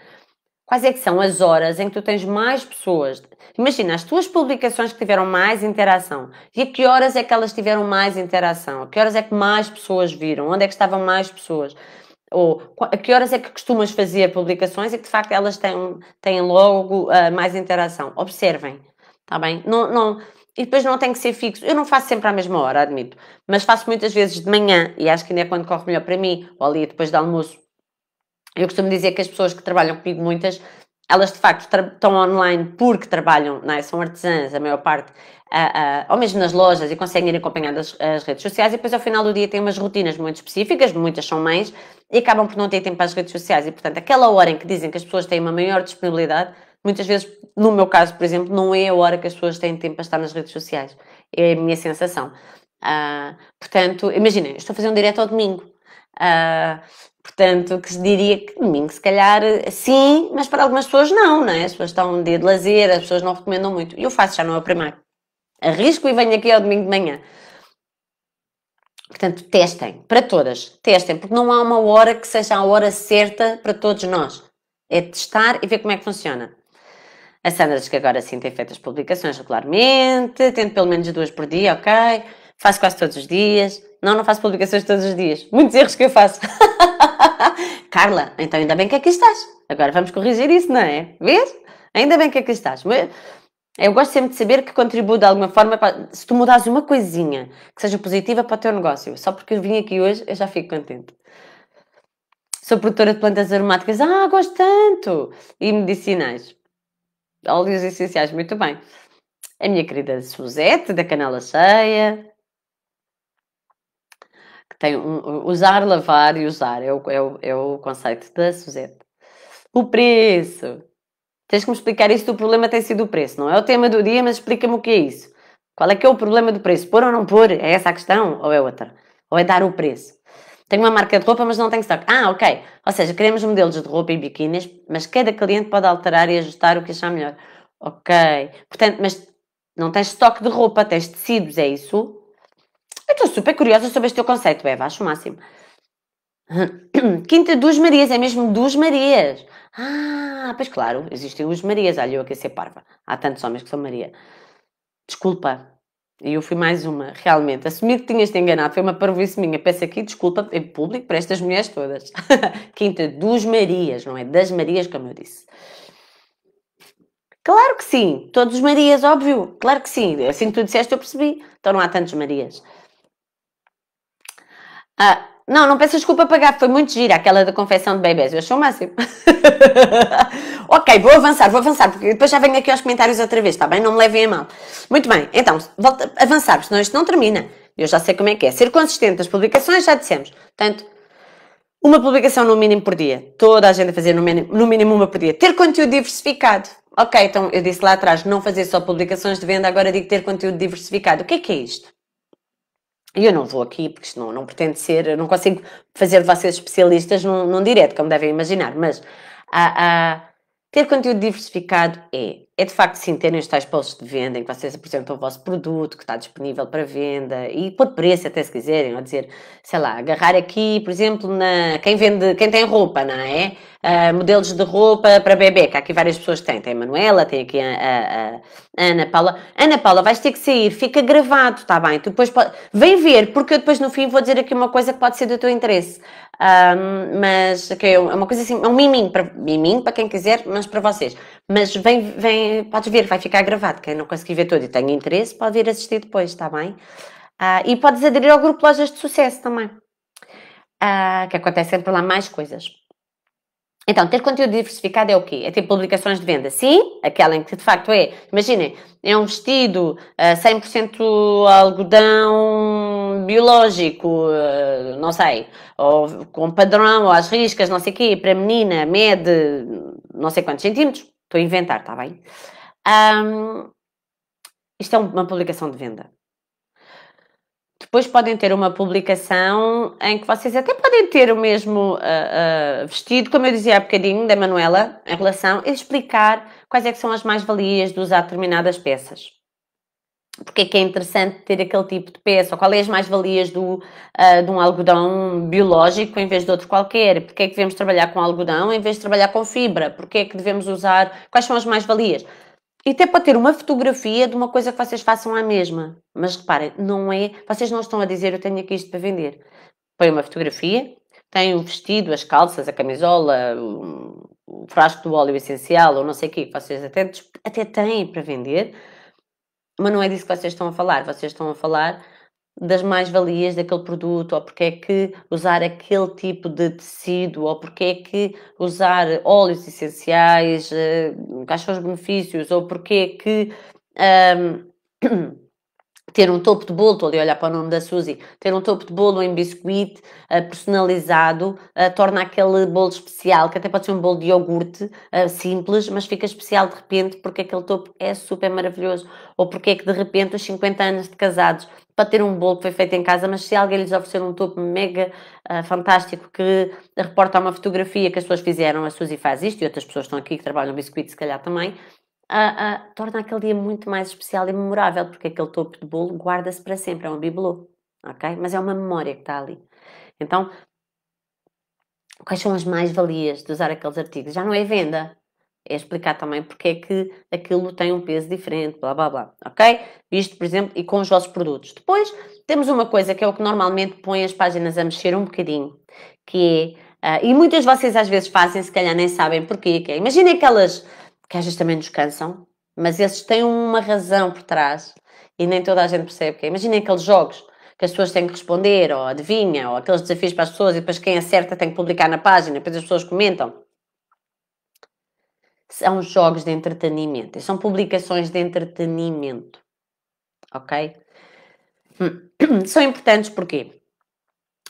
quais é que são as horas em que tu tens mais pessoas. Imagina, as tuas publicações que tiveram mais interação. E a que horas é que elas tiveram mais interação? A que horas é que mais pessoas viram? Onde é que estavam mais pessoas? ou a que horas é que costumas fazer publicações e que de facto elas têm, têm logo uh, mais interação. Observem, está bem? Não, não, e depois não tem que ser fixo. Eu não faço sempre à mesma hora, admito, mas faço muitas vezes de manhã e acho que ainda é quando corre melhor para mim, ou ali depois do almoço. Eu costumo dizer que as pessoas que trabalham comigo, muitas, elas de facto estão online porque trabalham, é? são artesãs, a maior parte, uh, uh, ou mesmo nas lojas, e conseguem ir acompanhando as, as, redes sociais, e depois ao final do dia têm umas rotinas muito específicas, muitas são mães, e acabam por não ter tempo para as redes sociais. E portanto, aquela hora em que dizem que as pessoas têm uma maior disponibilidade, muitas vezes, no meu caso, por exemplo, não é a hora que as pessoas têm tempo para estar nas redes sociais. É a minha sensação. Uh, portanto, imaginem, estou a fazer um direto ao domingo. Uh, Portanto, que se diria que domingo, se calhar, sim, mas para algumas pessoas não, não é? As pessoas estão um dia de lazer, as pessoas não recomendam muito. E eu faço já não é primário. Arrisco e venho aqui ao domingo de manhã. Portanto, testem, para todas, testem, porque não há uma hora que seja a hora certa para todos nós. É testar e ver como é que funciona. A Sandra diz que agora sim tem feito as publicações regularmente, tendo pelo menos duas por dia, ok? Faço quase todos os dias. Não, não faço publicações todos os dias. Muitos erros que eu faço. Carla, então ainda bem que aqui estás. Agora vamos corrigir isso, não é? Vês? Ainda bem que aqui estás. Mas eu gosto sempre de saber que contribuo de alguma forma. Para, se tu mudares uma coisinha que seja positiva para o teu negócio, só porque eu vim aqui hoje, eu já fico contente. Sou produtora de plantas aromáticas. Ah, gosto tanto! E medicinais. Óleos essenciais, muito bem. A minha querida Suzete, da Canela Cheia. Tem um, usar, lavar e usar. É o, é o, é o conceito da Suzette. O preço. Tens que me explicar isso. O problema tem sido o preço. Não é o tema do dia, mas explica-me o que é isso. Qual é que é o problema do preço? Pôr ou não pôr? É essa a questão? Ou é outra? Ou é dar o preço? Tenho uma marca de roupa, mas não tenho estoque. Ah, ok. Ou seja, queremos modelos de roupa e biquínis, mas cada cliente pode alterar e ajustar o que achar melhor. Ok. Portanto, mas não tens estoque de roupa, tens tecidos, é isso? Eu estou super curiosa sobre este teu conceito, Eva, acho o máximo. Quinta dos Marias, é mesmo dos Marias. Ah, pois claro, existem os Marias. Olha, eu aqui a ser parva. Há tantos homens que são Maria. Desculpa. E eu fui mais uma, realmente. Assumi que tinhas-te enganado foi uma parvoíce minha. Peço aqui desculpa em público para estas mulheres todas. Quinta dos Marias, não é das Marias, como eu disse. Claro que sim, todos os Marias, óbvio. Claro que sim. Assim que tu disseste, eu percebi. Então não há tantos Marias. Ah, não, não peço desculpa pagar, foi muito gira aquela da confecção de bebês, eu achei o máximo. ok, vou avançar, vou avançar, porque depois já venho aqui aos comentários outra vez, está bem? Não me levem a mal. Muito bem, então, volta, avançar, senão isto não termina. Eu já sei como é que é. Ser consistente nas publicações, já dissemos. Portanto, uma publicação no mínimo por dia. Toda a gente a fazer no mínimo, no mínimo uma por dia. Ter conteúdo diversificado. Ok, então eu disse lá atrás, não fazer só publicações de venda, agora digo ter conteúdo diversificado. O que é que é isto? E eu não vou aqui, porque senão não pretendo ser, eu não consigo fazer de vocês especialistas num, num direto, como devem imaginar, mas a, a, ter conteúdo diversificado é é de facto sim terem os tais postos de venda em que vocês apresentam o vosso produto que está disponível para venda e por preço até se quiserem, ou dizer, sei lá, agarrar aqui, por exemplo, na quem vende, quem tem roupa, não é? Uh, modelos de roupa para bebê, que aqui várias pessoas têm. Tem a Manuela, tem aqui a, a, a Ana Paula. Ana Paula, vais ter que sair, fica gravado, está bem? Tu depois pode... Vem ver, porque eu depois no fim vou dizer aqui uma coisa que pode ser do teu interesse. Um, ah, mas que okay, é, é uma coisa assim, é um miminho para, miminho para quem quiser, mas para vocês. Mas vem, vem, podes ver, vai ficar gravado. Quem não conseguir ver tudo e tenha interesse, pode ir assistir depois, está bem? Uh, e podes aderir ao grupo Lojas de Sucesso também, uh, que acontece sempre lá mais coisas. Então, ter conteúdo diversificado é o quê? É ter publicações de venda. Sim, aquela em que de facto é, imaginem, é um vestido uh, ah, 100% algodão biológico, uh, não sei, ou com padrão, ou às riscas, não sei o quê, para menina, mede não sei quantos centímetros. Estou a inventar, está bem? Um, isto é uma publicação de venda. Depois podem ter uma publicação em que vocês até podem ter o mesmo uh, uh, vestido, como eu dizia há bocadinho, da Manuela, em relação a explicar quais é que são as mais-valias de usar determinadas peças porque é que é interessante ter aquele tipo de peça, ou qual é as mais-valias uh, de um algodão biológico em vez de outro qualquer, porque é que devemos trabalhar com algodão em vez de trabalhar com fibra, porque é que devemos usar, quais são as mais-valias. E até pode ter uma fotografia de uma coisa que vocês façam à mesma. Mas reparem, não é, vocês não estão a dizer eu tenho aqui isto para vender. Põe uma fotografia, tem o vestido, as calças, a camisola, o, frasco do óleo essencial, ou não sei o quê, que vocês até, até têm para vender, mas não é disso que vocês estão a falar, vocês estão a falar das mais-valias daquele produto, ou porque é que usar aquele tipo de tecido, ou porque é que usar óleos essenciais, eh, quais são os benefícios, ou porque é que. Um, ter um topo de bolo, estou ali a olhar para o nome da Suzy, ter um topo de bolo em biscuit uh, eh, personalizado uh, torna aquele bolo especial, que até pode ser um bolo de iogurte uh, simples, mas fica especial de repente porque aquele topo é super maravilhoso. Ou porque é que de repente os 50 anos de casados para ter um bolo que foi feito em casa, mas se alguém lhes oferecer um topo mega uh, fantástico que reporta uma fotografia que as pessoas fizeram, a Suzy faz isto e outras pessoas estão aqui que trabalham biscuit, se calhar também, uh, uh, torna aquele dia muito mais especial e memorável, porque aquele topo de bolo guarda-se para sempre, é um bibelô, ok? Mas é uma memória que está ali. Então, quais são as mais-valias de usar aqueles artigos? Já não é venda, é explicar também porque é que aquilo tem um peso diferente, blá blá blá, ok? Isto, por exemplo, e com os vossos produtos. Depois temos uma coisa que é o que normalmente põe as páginas a mexer um bocadinho, que é, uh, e muitas de vocês às vezes fazem, se calhar nem sabem porquê, que é, imagina aquelas que às vezes também nos cansam, mas esses têm uma razão por trás e nem toda a gente percebe que é. Imaginem aqueles jogos que as pessoas têm que responder, ou adivinha, ou aqueles desafios para as pessoas, e depois quem acerta tem que publicar na página, depois as pessoas comentam. São jogos de entretenimento, são publicações de entretenimento. Ok? Hum. São importantes porquê?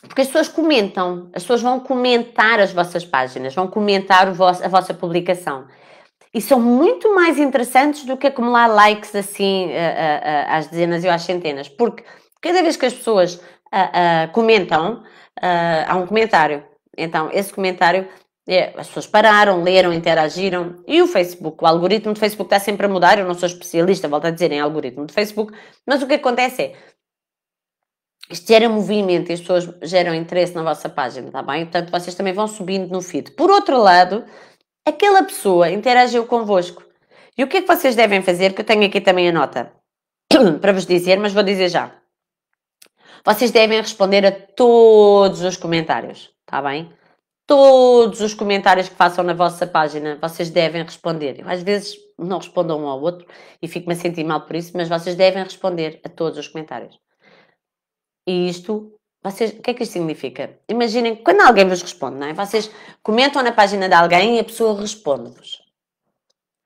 Porque as pessoas comentam, as pessoas vão comentar as vossas páginas, vão comentar a vossa publicação e são muito mais interessantes do que acumular likes assim a, eh, eh, eh, às dezenas e às centenas, porque cada vez que as pessoas comentam, há um comentário. Então, esse comentário, é, as pessoas pararam, leram, interagiram. E o Facebook, o algoritmo do Facebook está sempre a mudar. Eu não sou especialista, volto a dizer, em algoritmo do Facebook. Mas o que acontece é, isto gera movimento e as pessoas geram interesse na vossa página, tá bem? Portanto, vocês também vão subindo no feed. Por outro lado, aquela pessoa interagiu convosco. E o que é que vocês devem fazer? Que eu tenho aqui também a nota para vos dizer, mas vou dizer já. Vocês devem responder a todos os comentários, está bem? Todos os comentários que façam na vossa página, vocês devem responder. Eu, às vezes não respondo um ao outro e fico-me a sentir mal por isso, mas vocês devem responder a todos os comentários. E isto vocês, o que é que isto significa? Imaginem, quando alguém vos responde, não é? Vocês comentam na página de alguém e a pessoa responde-vos.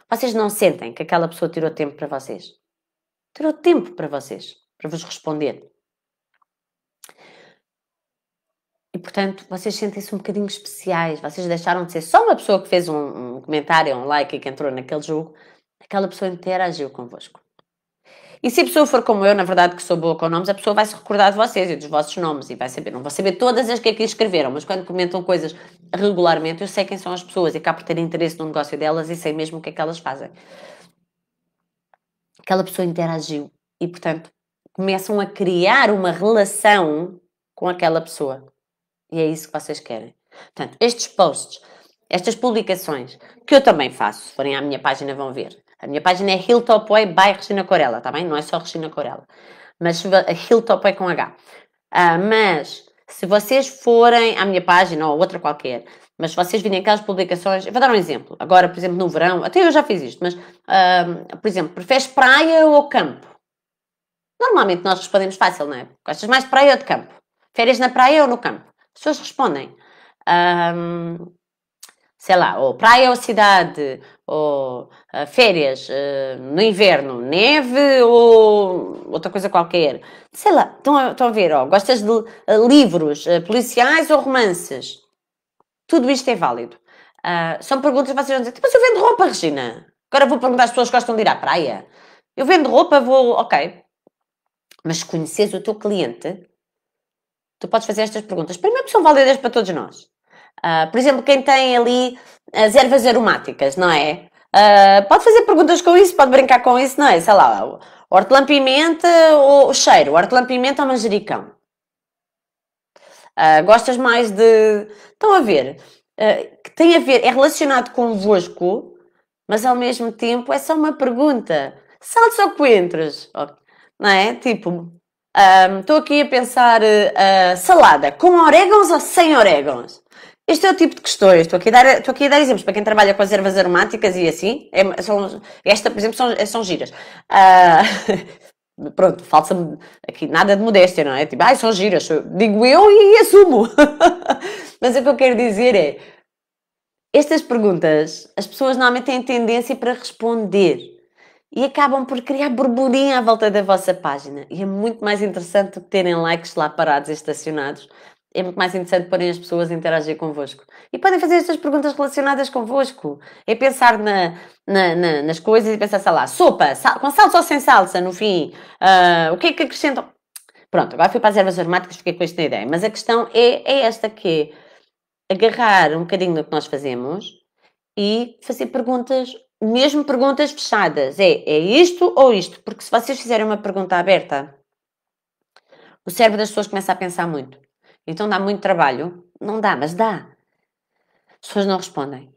Vocês não sentem que aquela pessoa tirou tempo para vocês? Tirou tempo para vocês, para vos responder. E portanto, vocês sentem-se um bocadinho especiais. Vocês deixaram de ser só uma pessoa que fez um, um comentário, um like e que entrou naquele jogo. Aquela pessoa interagiu convosco. E se a pessoa for como eu, na verdade, que sou boa com nomes, a pessoa vai se recordar de vocês e dos vossos nomes e vai saber. Não vou saber todas as que aqui escreveram, mas quando comentam coisas regularmente, eu sei quem são as pessoas e cá por ter interesse no negócio delas e sei mesmo o que é que elas fazem. Aquela pessoa interagiu e, portanto, começam a criar uma relação com aquela pessoa. E é isso que vocês querem. Portanto, estes posts, estas publicações, que eu também faço, se forem à minha página vão ver, a minha página é Hilltop Way by Regina Corella, tá bem? Não é só Regina Corella. Mas eh, Hilltop Way com H. Ah, mas se vocês forem à minha página ou outra qualquer, mas se vocês virem aquelas publicações, eu vou dar um exemplo. Agora, por exemplo, no verão, até eu já fiz isto, mas, ah, por exemplo, preferes praia ou campo? Normalmente nós respondemos fácil, não é? Gostas mais de praia ou de campo? Férias na praia ou no campo? As pessoas respondem. Um, ah, sei lá, ou praia ou cidade, ou uh, férias uh, no inverno, neve ou outra coisa qualquer. Sei lá, estão a, a ver, gostas de uh, livros policiais ou romances? Tudo isto é válido. Ah, são perguntas que vocês vão dizer, mas eu vendo roupa, Regina. Agora vou perguntar às pessoas que gostam de ir à praia. Eu vendo roupa, vou, ok. Mas se conheces o teu cliente, tu podes fazer estas perguntas. Primeiro, são válidas para todos nós. Ah, por exemplo, quem tem ali as ervas aromáticas, não é? Uh, pode fazer perguntas com isso, pode brincar com isso, não é? Sei lá, hortelã-pimenta ou cheiro, hortelã-pimenta é ou manjericão. Uh, gostas mais de. Estão a ver? que tem a ver, é relacionado convosco, mas ao mesmo tempo é só uma pergunta. Saltes ou coentros? Não é? Tipo, estou aqui a pensar uh, salada com orégãos ou sem orégãos? Este é o tipo de questões. Estou aqui a dar, estou aqui a dar exemplos para quem trabalha com as ervas aromáticas e assim. É, são, esta, por exemplo, são, são giras. Uh, pronto, falsa aqui nada de modéstia, não é? Tipo, ai, são giras. Digo eu e, e assumo. Mas o que eu quero dizer é. Estas perguntas, as pessoas normalmente têm tendência para responder e acabam por criar burburinho à volta da vossa página. E é muito mais interessante terem likes lá parados e estacionados é muito mais interessante porem as pessoas a interagir convosco. E podem fazer estas perguntas relacionadas convosco. É pensar na, na, na, nas coisas e pensar, sei lá, sopa, sal, com salsa ou sem salsa, no fim, uh, o que é que acrescentam? Pronto, agora fui para as ervas aromáticas, fiquei com esta ideia. Mas a questão é, é esta que é agarrar um bocadinho do que nós fazemos e fazer perguntas, mesmo perguntas fechadas. É, é isto ou isto? Porque se vocês fizerem uma pergunta aberta, o cérebro das pessoas começa a pensar muito. Então dá muito trabalho? Não dá, mas dá. As pessoas não respondem.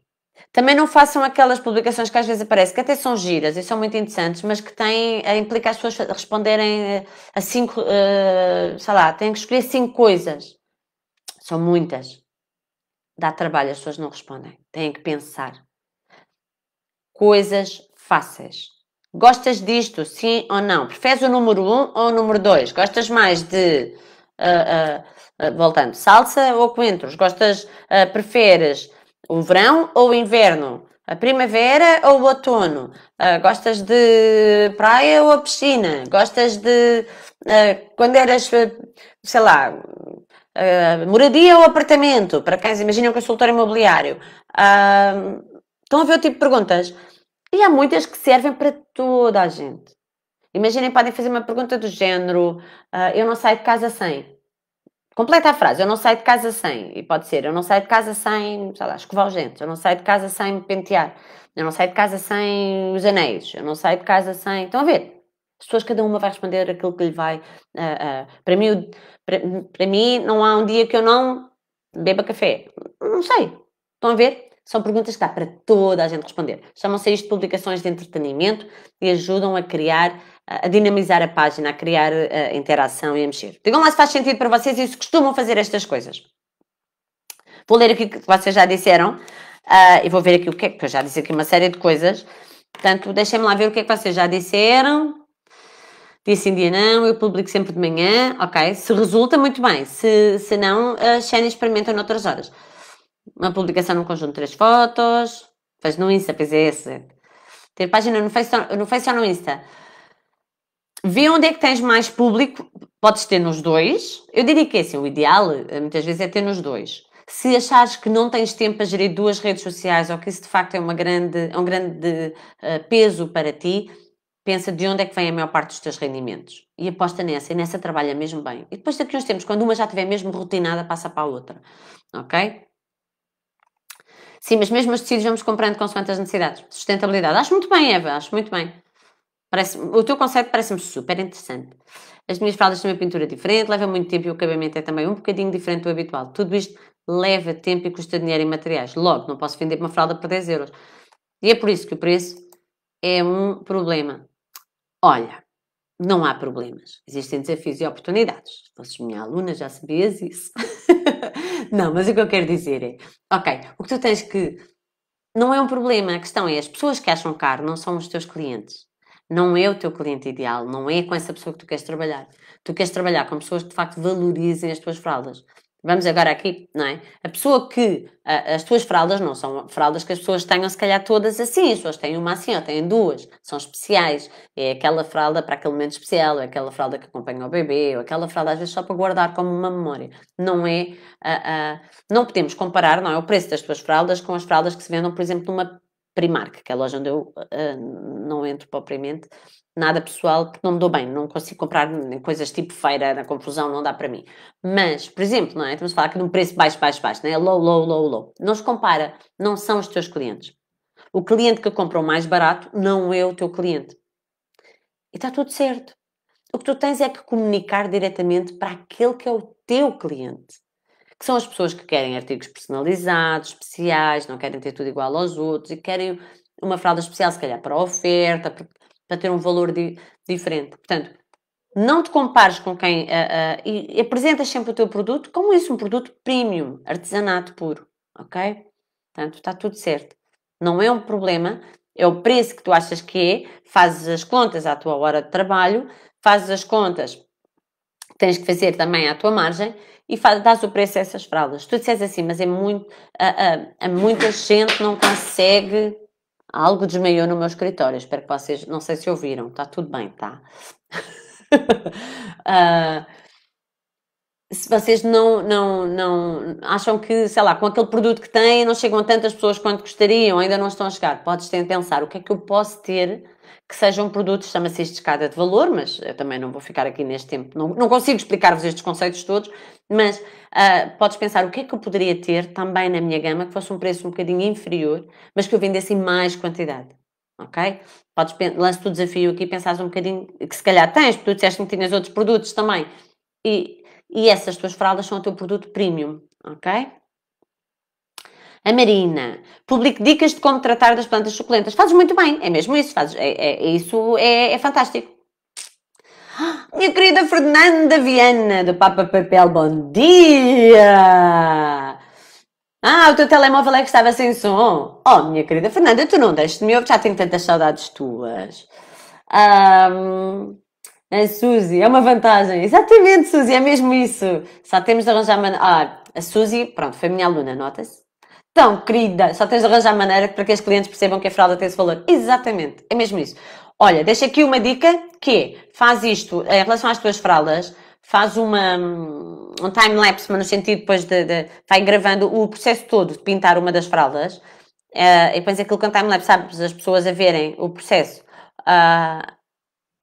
Também não façam aquelas publicações que às vezes aparecem, que até são giras e são muito interessantes, mas que têm a implicar as pessoas responderem eh, a cinco, uh, sei lá, têm que escolher cinco coisas. São muitas. Dá trabalho, as pessoas não respondem. Têm que pensar. Coisas fáceis. Gostas disto, sim ou não? Preferes o número um ou o número dois? Gostas mais de. Uh, uh, ah, voltando, salsa ou coentros? Gostas, uh, preferes o verão ou o inverno? A primavera ou o outono? Uh, gostas de praia ou a piscina? Gostas de. Uh, quando eras, sei lá, moradia ou apartamento? Para quem imagina um consultor imobiliário. estão a ver o tipo de perguntas? E há muitas que servem para toda a gente. Imaginem, podem fazer uma pergunta do género: Eu não saio de casa sem Completa a frase. Eu não saio de casa sem. E pode ser. Eu não saio de casa sem, sei lá, escovar os dentes. Eu não saio de casa sem pentear. Eu não saio de casa sem os anéis. Eu não saio de casa sem. Estão a ver? As pessoas, cada uma vai responder aquilo que lhe vai. Uh, uh, para, mim, para, para mim, não há um dia que eu não beba café. Não sei. Estão a ver? São perguntas que dá para toda a gente responder. Chamam-se isto de publicações de entretenimento e ajudam a criar a dinamizar a página, a criar eh, a interação e a mexer. Digam lá se faz sentido para vocês e se costumam fazer estas coisas. Vou ler aqui o que vocês já disseram uh, e vou ver aqui o que é, porque eu já disse aqui uma série de coisas. Portanto, deixem-me lá ver o que é que vocês já disseram. Disse em dia não, eu publico sempre de manhã. Ok, se resulta, muito bem. Se, se não, a Shane experimenta noutras horas. Uma publicação num conjunto de três fotos. Faz no Insta, pois esse. Ter página no Face, no face ou no Insta. Vê onde é que tens mais público, podes ter nos dois. Eu diria que esse é assim, o ideal, eh, muitas vezes, é ter nos dois. Se achares que não tens tempo para gerir duas redes sociais ou que isso de facto é, uma grande, é um grande uh, peso para ti, pensa de onde é que vem a maior parte dos teus rendimentos e aposta nessa, e nessa trabalha mesmo bem. E depois daqui uns tempos, quando uma já estiver mesmo rotinada, passa para a outra, ok? Sim, mas mesmo os tecidos vamos comprando consoante as necessidades. Sustentabilidade. Acho muito bem, Eva, acho muito bem. Parece, o teu conceito parece-me super interessante. As minhas fraldas têm uma pintura diferente, leva muito tempo e o acabamento é também um bocadinho diferente do habitual. Tudo isto leva tempo e custa dinheiro em materiais. Logo, não posso vender uma fralda por 10 euros. E é por isso que o preço é um problema. Olha, não há problemas. Existem desafios e oportunidades. Se fosses minha aluna, já sabias isso. não, mas o que eu quero dizer é: ok, o que tu tens que. Não é um problema, a questão é: as pessoas que acham caro não são os teus clientes não é o teu cliente ideal, não é com essa pessoa que tu queres trabalhar. Tu queres trabalhar com pessoas que de facto valorizem as tuas fraldas. Vamos agora aqui, não é? A pessoa que. A, as tuas fraldas não são fraldas que as pessoas tenham, se calhar, todas assim. As pessoas têm uma assim ou têm duas. São especiais. É aquela fralda para aquele momento especial, ou é aquela fralda que acompanha o bebê, ou aquela fralda às vezes só para guardar como uma memória. Não é. A, a, não podemos comparar, não é? O preço das tuas fraldas com as fraldas que se vendam, por exemplo, numa Primark, que é a loja onde eu uh, não entro propriamente, nada pessoal que não me dou bem, não consigo comprar coisas tipo feira, na confusão, não dá para mim. Mas, por exemplo, não é? Estamos a falar aqui de um preço baixo, baixo, baixo, não é? Low, low, low, low. Não se compara, não são os teus clientes. O cliente que compra o mais barato não é o teu cliente. E está tudo certo. O que tu tens é que comunicar diretamente para aquele que é o teu cliente que são as pessoas que querem artigos personalizados, especiais, não querem ter tudo igual aos outros e querem uma fralda especial, se calhar para a oferta, para ter um valor di diferente. Portanto, não te compares com quem. Uh, uh, e apresentas sempre o teu produto como isso, um produto premium, artesanato puro, ok? Portanto, está tudo certo. Não é um problema, é o preço que tu achas que é, fazes as contas à tua hora de trabalho, fazes as contas tens que fazer também à tua margem e faz, dás o preço a essas fraldas. Tu disseres assim, mas é muito. A, a, a muita gente não consegue. Algo desmaiou no meu escritório. Espero que vocês. Não sei se ouviram. Está tudo bem, tá? uh, se vocês não, não, não acham que, sei lá, com aquele produto que têm, não chegam a tantas pessoas quanto gostariam, ainda não estão a chegar, podes ter pensar o que é que eu posso ter que sejam produtos, chama-se escada de valor, mas eu também não vou ficar aqui neste tempo, não, não consigo explicar-vos estes conceitos todos, mas uh, podes pensar o que é que eu poderia ter também na minha gama que fosse um preço um bocadinho inferior, mas que eu vendesse em mais quantidade, ok? Podes, lanço-te o desafio aqui, pensares um bocadinho, que se calhar tens, tu disseste que tinhas outros produtos também, e, e essas tuas fraldas são o teu produto premium, ok? A Marina, publique dicas de como tratar das plantas suculentas. Fazes muito bem, é mesmo isso, fazes, é, é, é isso é, é fantástico. minha querida Fernanda Viana, do Papa Papel, bom dia! Ah, o teu telemóvel é que estava sem som. Oh, minha querida Fernanda, tu não deixes de me ouvir, já tenho tantas saudades tuas. Um, a Suzy, é uma vantagem. Exatamente, Suzy, é mesmo isso. Só temos de arranjar... Man... Ah, a Suzy, pronto, foi minha aluna, nota-se. Então, querida, só tens de arranjar maneira para que as clientes percebam que a fralda tem esse valor. Exatamente, é mesmo isso. Olha, deixa aqui uma dica que é, faz isto eh, em relação às tuas fraldas, faz uma, hum, um time-lapse, mas no sentido depois de, de, vai gravando o processo todo de pintar uma das fraldas, uh, e depois aquilo que é um time-lapse, sabes, as pessoas a verem o processo. Uh,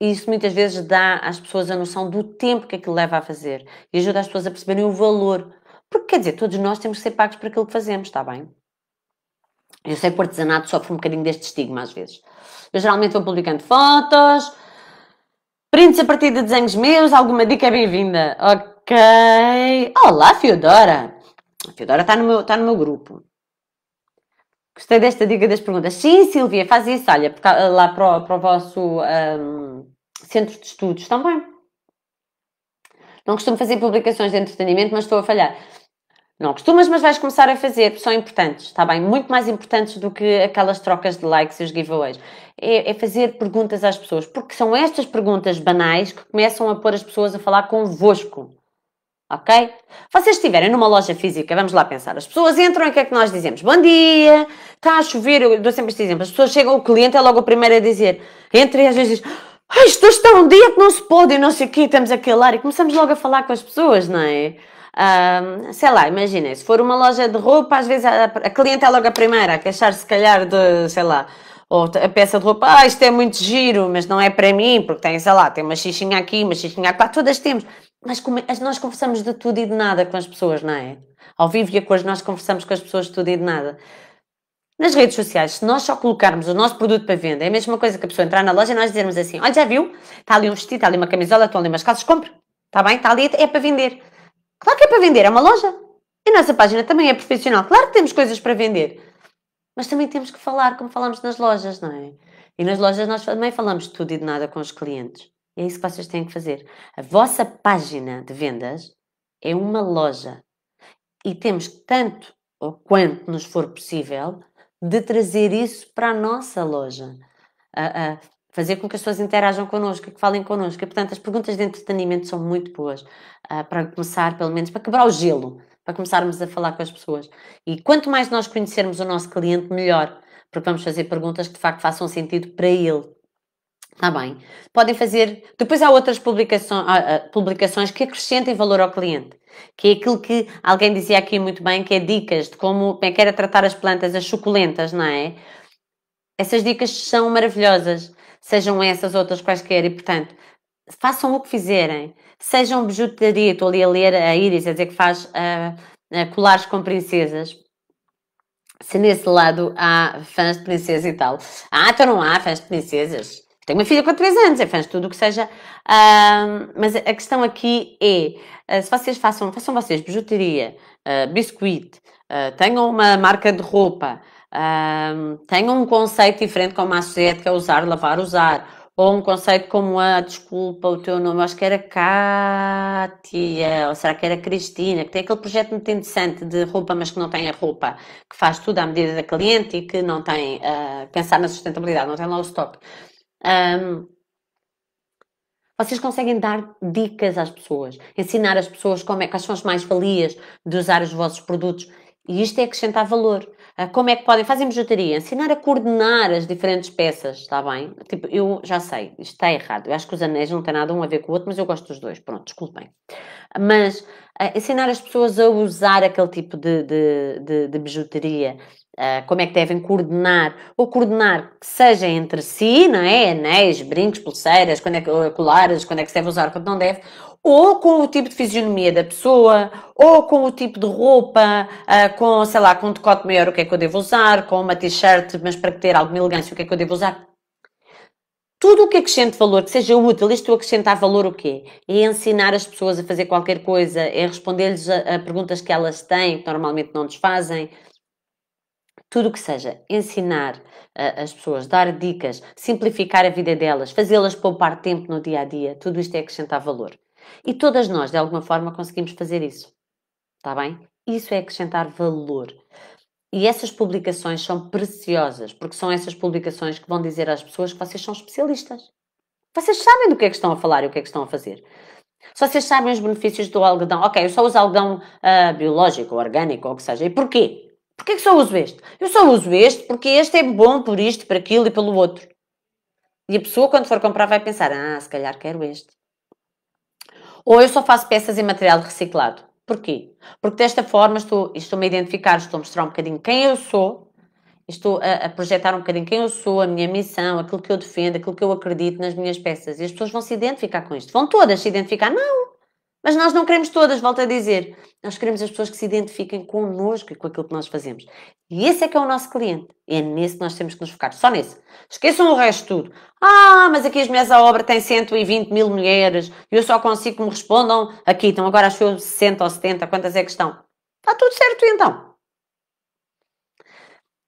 isso muitas vezes dá às pessoas a noção do tempo que aquilo leva a fazer e ajuda as pessoas a perceberem o valor porque, quer dizer, todos nós temos que ser pagos por aquilo que fazemos, está bem? Eu sei que o artesanato sofre um bocadinho deste estigma às vezes. Eu geralmente vou publicando fotos, prints a partir de desenhos meus, alguma dica é bem-vinda. Ok. Olá, Fiodora. A Fiodora está no, meu, está no meu grupo. Gostei desta dica das perguntas. Sim, Silvia, faz isso, olha, lá para o, para o vosso um, centro de estudos também. Não costumo fazer publicações de entretenimento, mas estou a falhar. Não costumas, mas vais começar a fazer, são importantes, está bem? Muito mais importantes do que aquelas trocas de likes e os giveaways. É, é, fazer perguntas às pessoas, porque são estas perguntas banais que começam a pôr as pessoas a falar convosco. Ok? Vocês estiverem numa loja física, vamos lá pensar, as pessoas entram e o que é que nós dizemos? Bom dia, está a chover, eu dou sempre este exemplo, as pessoas chegam, o cliente é logo o primeiro a dizer, entra e às vezes diz, ah, isto está um dia que não se pode e não sei o quê, temos aquele ar e começamos logo a falar com as pessoas, não é? Um, sei lá, imagina, se for uma loja de roupa, às vezes a, a cliente é logo a primeira a queixar se calhar de, sei lá, ou a peça de roupa, ah, isto é muito giro, mas não é para mim, porque tem, sei lá, tem uma xixinha aqui, uma xixinha aqui, todas temos. Mas como, nós conversamos de tudo e de nada com as pessoas, não é? Ao vivo e a cores, nós conversamos com as pessoas de tudo e de nada. Nas redes sociais, se nós só colocarmos o nosso produto para venda, é a mesma coisa que a pessoa entrar na loja e nós dizermos assim: olha, já viu? Está ali um vestido, está ali uma camisola, estão ali umas calças, compre. Está bem? Está ali, é para vender. Claro que é para vender, é uma loja. E a nossa página também é profissional. Claro que temos coisas para vender. Mas também temos que falar como falamos nas lojas, não é? E nas lojas nós também falamos de tudo e de nada com os clientes. E é isso que vocês têm que fazer. A vossa página de vendas é uma loja. E temos tanto ou quanto nos for possível de trazer isso para a nossa loja. A, fazer com que as pessoas interajam connosco, que falem connosco. portanto, as perguntas de entretenimento são muito boas uh, para começar, pelo menos, para quebrar o gelo, para começarmos a falar com as pessoas. E quanto mais nós conhecermos o nosso cliente, melhor, porque vamos fazer perguntas que de facto façam sentido para ele. Está bem. Podem fazer. Depois há outras publicações, ah, ah, publicações que acrescentem valor ao cliente, que é aquilo que alguém dizia aqui muito bem, que é dicas de como, como é que era tratar as plantas, as suculentas, não é? Essas dicas são maravilhosas sejam essas outras quaisquer, e portanto, façam o que fizerem, sejam bijuteria, estou ali a ler a Iris a dizer que faz uh, uh, colares com princesas. Se nesse lado há fãs de princesas e tal. Ah, então não há fãs de princesas. tenho uma filha com 3 anos, é fãs de tudo o que seja. Uh, mas a questão aqui é: ah, se vocês façam, façam vocês bijuteria, ah, biscuit, ah, tenham uma marca de roupa, um, tem um conceito diferente como a sociedade que é usar, lavar, usar. Ou um conceito como a, desculpa o teu nome, acho que era Kátia, ou será que era Cristina, que tem aquele projeto muito interessante de roupa, mas que não tem a roupa, que faz tudo à medida da cliente e que não tem, uh, pensar na sustentabilidade, não tem lá o Um, vocês conseguem dar dicas às pessoas, ensinar as pessoas como é, quais são as mais-valias de usar os vossos produtos. E isto é acrescentar valor. Ah, como é que podem, fazer bijuteria ensinar a coordenar as diferentes peças, está bem? Tipo, eu já sei, isto está errado. Eu acho que os anéis não têm nada um a ver com o outro, mas eu gosto dos dois, pronto, desculpem. Mas uh, ensinar as pessoas a usar aquele tipo de, de, de, de bijuteria, uh, como é que devem coordenar, ou coordenar que seja entre si, não é? Anéis, brincos, pulseiras, quando é que, colares, quando é que se deve usar, quando não deve, ou com o tipo de fisionomia da pessoa, ou com o tipo de roupa, ah, com, sei lá, com um decote maior, o que é que eu devo usar, com uma t-shirt, mas para ter alguma elegância, o que é que eu devo usar. Tudo o que acrescente valor, que seja útil, isto acrescentar valor o quê? É ensinar as pessoas a fazer qualquer coisa, é responder-lhes a, a perguntas que elas têm, que normalmente não nos fazem, tudo o que seja ensinar uh, as pessoas, dar dicas, simplificar a vida delas, fazê-las poupar tempo no dia a dia, tudo isto é acrescentar valor. E todas nós, de alguma forma, conseguimos fazer isso. Está bem? Isso é acrescentar valor. E essas publicações são preciosas, porque são essas publicações que vão dizer às pessoas que vocês são especialistas. Vocês sabem do que é que estão a falar e o que é que estão a fazer. Só vocês sabem os benefícios do algodão. Ok, eu só uso algodão uh, biológico, orgânico, ou o que seja. E porquê? Porquê que só uso este? Eu só uso este porque este é bom por isto, por aquilo e pelo outro. E a pessoa, quando for comprar, vai pensar: ah, se calhar quero este. Ou eu só faço peças em material reciclado. Porquê? Porque desta forma estou, estou-me a identificar, estou a mostrar um bocadinho quem eu sou, estou a, a, projetar um bocadinho quem eu sou, a minha missão, aquilo que eu defendo, aquilo que eu acredito nas minhas peças. E as pessoas vão se identificar com isto. Vão todas se identificar? Não! Mas nós não queremos todas, volto a dizer. Nós queremos as pessoas que se identifiquem connosco e com aquilo que nós fazemos. E esse é que é o nosso cliente. E é nesse que nós temos que nos focar, só nesse. Esqueçam o resto tudo. Ah, mas aqui as mulheres à obra têm 120 mil mulheres e eu só consigo que me respondam aqui. Então agora acho eu 60 ou 70, quantas é que estão? Está tudo certo então.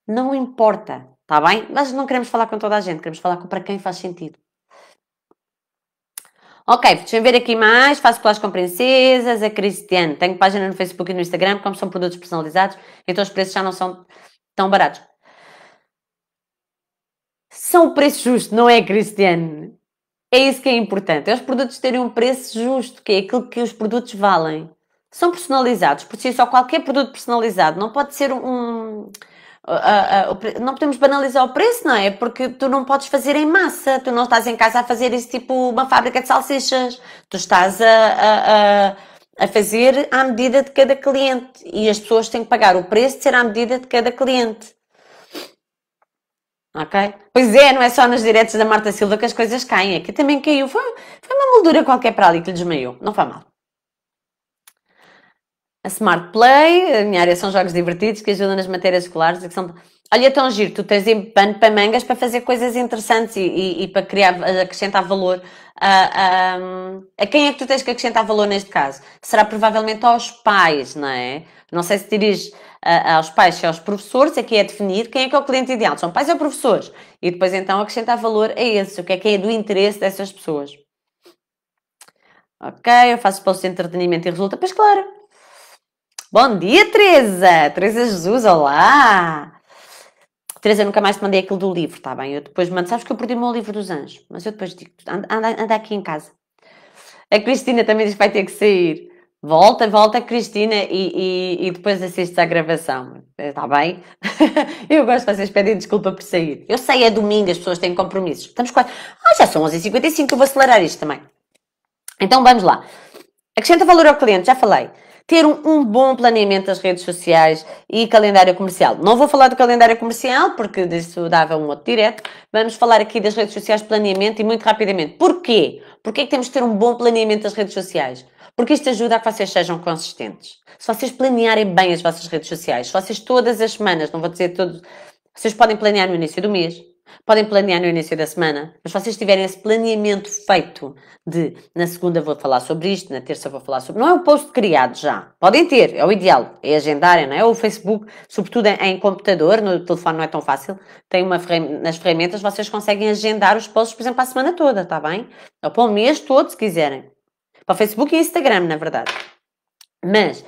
Não importa, está bem? Mas não queremos falar com toda a gente, queremos falar com para quem faz sentido. Ok, deixem ver aqui mais. Faço colagens com princesas, a Cristiane. Tenho página no Facebook e no Instagram, como são produtos personalizados, então os preços já não são tão baratos. São o preço justo, não é, Cristiane? É isso que é importante. É os produtos terem um preço justo, que é aquilo que os produtos valem. São personalizados, por si só qualquer produto personalizado. Não pode ser um não podemos banalizar o preço, não é? Porque tu não podes fazer em massa, tu não estás em casa a fazer isso tipo uma fábrica de salsichas, tu estás a, a, a fazer à medida de cada cliente e as pessoas têm que pagar o preço de ser à medida de cada cliente. Ok? Pois é, não é só nas diretos da Marta Silva que as coisas caem, aqui também caiu. Foi, foi uma moldura qualquer para ali que lhe desmaiou, não foi mal a Smart Play, a minha área são jogos divertidos que ajudam nas matérias escolares e que são. Olha, é tão giro, tu tens pano para mangas para fazer coisas interessantes e, e, e para criar, acrescentar valor a, a, a, quem é que tu tens que acrescentar valor neste caso? Será provavelmente aos pais, não é? Não sei se diriges aos pais e é aos professores, aqui é definir quem é que é o cliente ideal, são pais ou professores? E depois então acrescentar valor a esse, o que é que é do interesse dessas pessoas. Ok, eu faço posto de entretenimento e resulta, pois claro, Bom dia, Teresa! Teresa Jesus, olá! Teresa, nunca mais te mandei aquilo do livro, tá bem? Eu depois mando, sabes que eu perdi o meu livro dos anjos, mas eu depois digo, anda, anda, anda aqui em casa. A Cristina também diz que vai ter que sair. Volta, volta, Cristina, e, e, e depois assistes à gravação, eh, tá bem? eu gosto de vocês pedirem desculpa por sair. Eu sei, é domingo, as pessoas têm compromissos. Estamos quase. Ah, já são 11h55, eu vou acelerar isto também. Então vamos lá. Acrescenta valor ao cliente, já falei ter um, um, bom planeamento das redes sociais e calendário comercial. Não vou falar do calendário comercial, porque disso dava um outro direto. Vamos falar aqui das redes sociais, planeamento e muito rapidamente. Porquê? Porquê é que temos de ter um bom planeamento das redes sociais? Porque isto ajuda a que vocês sejam consistentes. Se vocês planearem bem as vossas redes sociais, se vocês todas as semanas, não vou dizer todos, vocês podem planear no início do mês, Podem planear no início da semana, mas se vocês tiverem esse planeamento feito de na segunda vou falar sobre isto, na terça vou falar sobre. Não é um post criado já. Podem ter, é o ideal. É agendarem, não é? O Facebook, sobretudo em, em computador, no telefone não é tão fácil. Tem uma nas ferramentas vocês conseguem agendar os posts, por exemplo, a semana toda, tá bem? Ou para o mês todo, se quiserem. Para o Facebook e Instagram, na verdade. Mas, uh,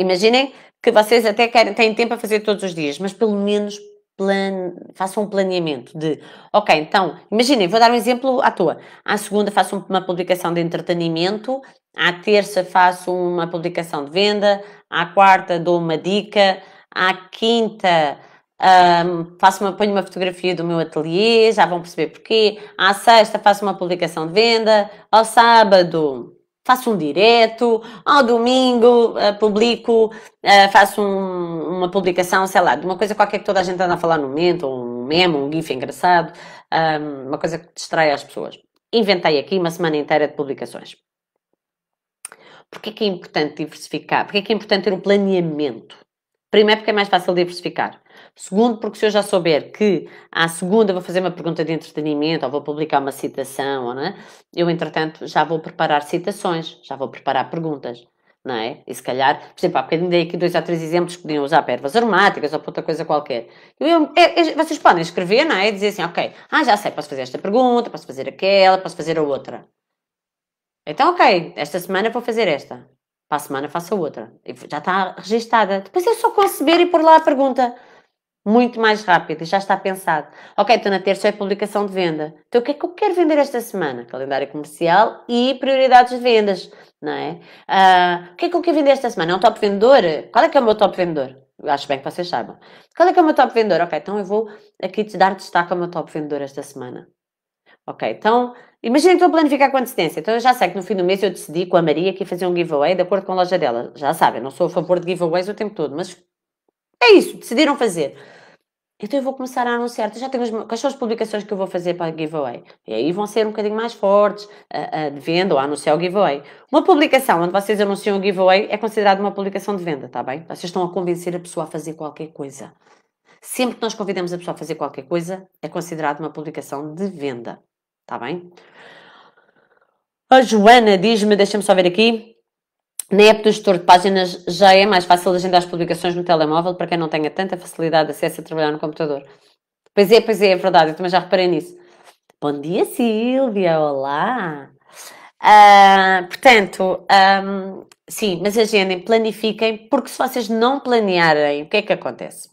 imaginem que vocês até querem, têm tempo a fazer todos os dias, mas pelo menos plan... façam um planeamento de, ok, então, imaginem, vou dar um exemplo à toa. À segunda faço uma publicação de entretenimento, à terça faço uma publicação de venda, à quarta dou uma dica, à quinta um, faço uma, ponho uma fotografia do meu ateliê, já vão perceber porquê. À sexta faço uma publicação de venda, ao sábado faço um direto, ao domingo eh, publico, eh, faço um, uma publicação, sei lá, de uma coisa qualquer que toda a gente anda a falar no momento, um meme, um gif engraçado, ehm, uma coisa que distrai as pessoas. Inventei aqui uma semana inteira de publicações. Porquê que é importante diversificar? Porquê que é importante ter um planeamento? Primeiro porque é mais fácil diversificar. Segundo, porque se eu já souber que à segunda vou fazer uma pergunta de entretenimento ou vou publicar uma citação, ou, não é? eu, entretanto, já vou preparar citações, já vou preparar perguntas. Não é? E se calhar, por exemplo, há bocadinho dei aqui dois ou três exemplos que podiam usar ervas aromáticas ou para outra coisa qualquer. Eu, eu, é, é, vocês podem escrever, não é? E dizer assim, ok, ah, já sei, posso fazer esta pergunta, posso fazer aquela, posso fazer a outra. Então, ok, esta semana vou fazer esta. Para a semana faço a outra. E já está registada. Depois é só conceber e pôr lá a pergunta muito mais rápido e já está pensado. Ok, estou na terça é publicação de venda. Então o que é que eu quero vender esta semana? Calendário comercial e prioridades de vendas, não é? Uh, o que é que eu quero vender esta semana? É um top vendedor? Qual é que é o meu top vendedor? Eu acho bem que vocês saibam. Qual é que é o meu top vendedor? Ok, então eu vou aqui te dar destaque ao meu top vendedor esta semana. Ok, então imagina que estou a planificar com antecedência. Então eu já sei que no fim do mês eu decidi com a Maria que ia fazer um giveaway de acordo com a loja dela. Já sabem, não sou a favor de giveaways o tempo todo, mas é isso, decidiram fazer. Então eu vou começar a anunciar, já tenho as, quais são as publicações que eu vou fazer para o giveaway? E aí vão ser um bocadinho mais fortes a, de venda ou a anunciar o giveaway. Uma publicação onde vocês anunciam o giveaway é considerada uma publicação de venda, está bem? Vocês estão a convencer a pessoa a fazer qualquer coisa. Sempre que nós convidamos a pessoa a fazer qualquer coisa, é considerado uma publicação de venda, está bem? A Joana diz-me, deixa-me só ver aqui, na app do gestor de páginas já é mais fácil agendar as publicações no telemóvel para quem não tenha tanta facilidade de acesso a trabalhar no computador. Pois é, pois é, é verdade, eu também já reparei nisso. Bom dia, Silvia, olá! Uh, portanto, um, sim, mas agendem, planifiquem, porque se vocês não planearem, o que é que acontece?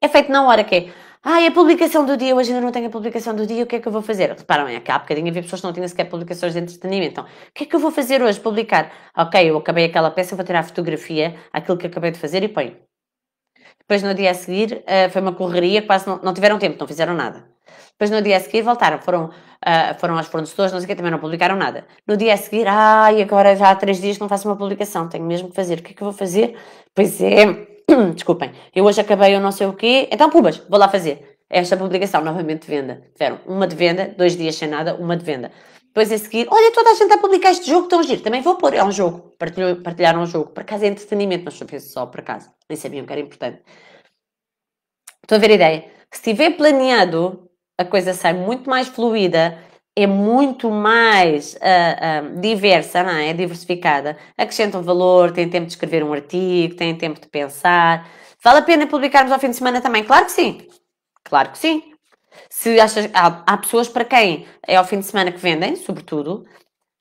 É feito na hora que é. Ai, a publicação do dia, hoje ainda não tenho a publicação do dia, o que é que eu vou fazer? Reparam, é que há bocadinho havia pessoas que não tinham sequer publicações de entretenimento. Então, o que é que eu vou fazer hoje? Publicar. Ok, eu acabei aquela peça, vou tirar a fotografia, aquilo que acabei de fazer e ponho. Depois, no dia a seguir, eh, foi uma correria, quase não, não tiveram tempo, não fizeram nada. Depois, no dia a seguir, voltaram, foram, uh, foram aos fornecedores, não sei o quê, também não publicaram nada. No dia a seguir, ai, agora já há três dias que não faço uma publicação, tenho mesmo que fazer. O que é que eu vou fazer? Pois é, Desculpem, eu hoje acabei eu não sei o quê, então pubas, vou lá fazer. Esta publicação, novamente de venda. Tiveram uma de venda, dois dias sem nada, uma de venda. Depois a seguir, olha, toda a gente a publicar este jogo tão giro. Também vou pôr, é um jogo, partilhou, partilharam um jogo. Por acaso é entretenimento, mas foi só por acaso. Nem sabiam que era importante. estou a ver a ideia? Se tiver planeado, a coisa sai muito mais fluida é muito mais uh, uh, diversa, não é? é? Diversificada. Acrescenta um valor, tem tempo de escrever um artigo, tem tempo de pensar. Vale a pena publicarmos ao fim de semana também? Claro que sim. Claro que sim. Se achas, há, há pessoas para quem é ao fim de semana que vendem, sobretudo.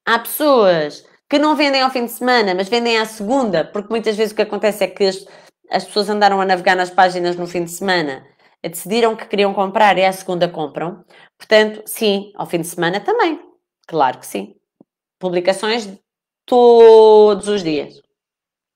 Há pessoas que não vendem ao fim de semana, mas vendem à segunda, porque muitas vezes o que acontece é que as, as pessoas andaram a navegar nas páginas no fim de semana decidiram que queriam comprar e é à segunda compram. Portanto, sim, ao fim de semana também. Claro que sim. Publicações todos os dias.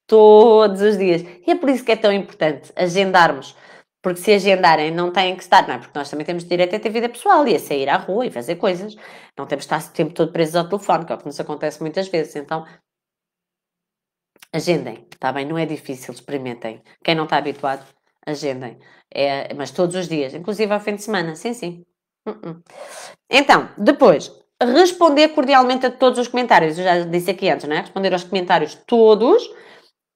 Todos os dias. E é por isso que é tão importante agendarmos. Porque se agendarem, não têm que estar, não é? Porque nós também temos direito a ter vida pessoal e a sair à rua e fazer coisas. Não temos que estar o tempo todo presos ao telefone, que é o que nos acontece muitas vezes. Então, agendem, está bem? Não é difícil, experimentem. Quem não está habituado, agendem. É, mas todos os dias, inclusive ao fim de semana, sim, sim. Uh -uh. Então, depois, responder cordialmente a todos os comentários. Eu já disse aqui antes, não é? Responder aos comentários todos uh,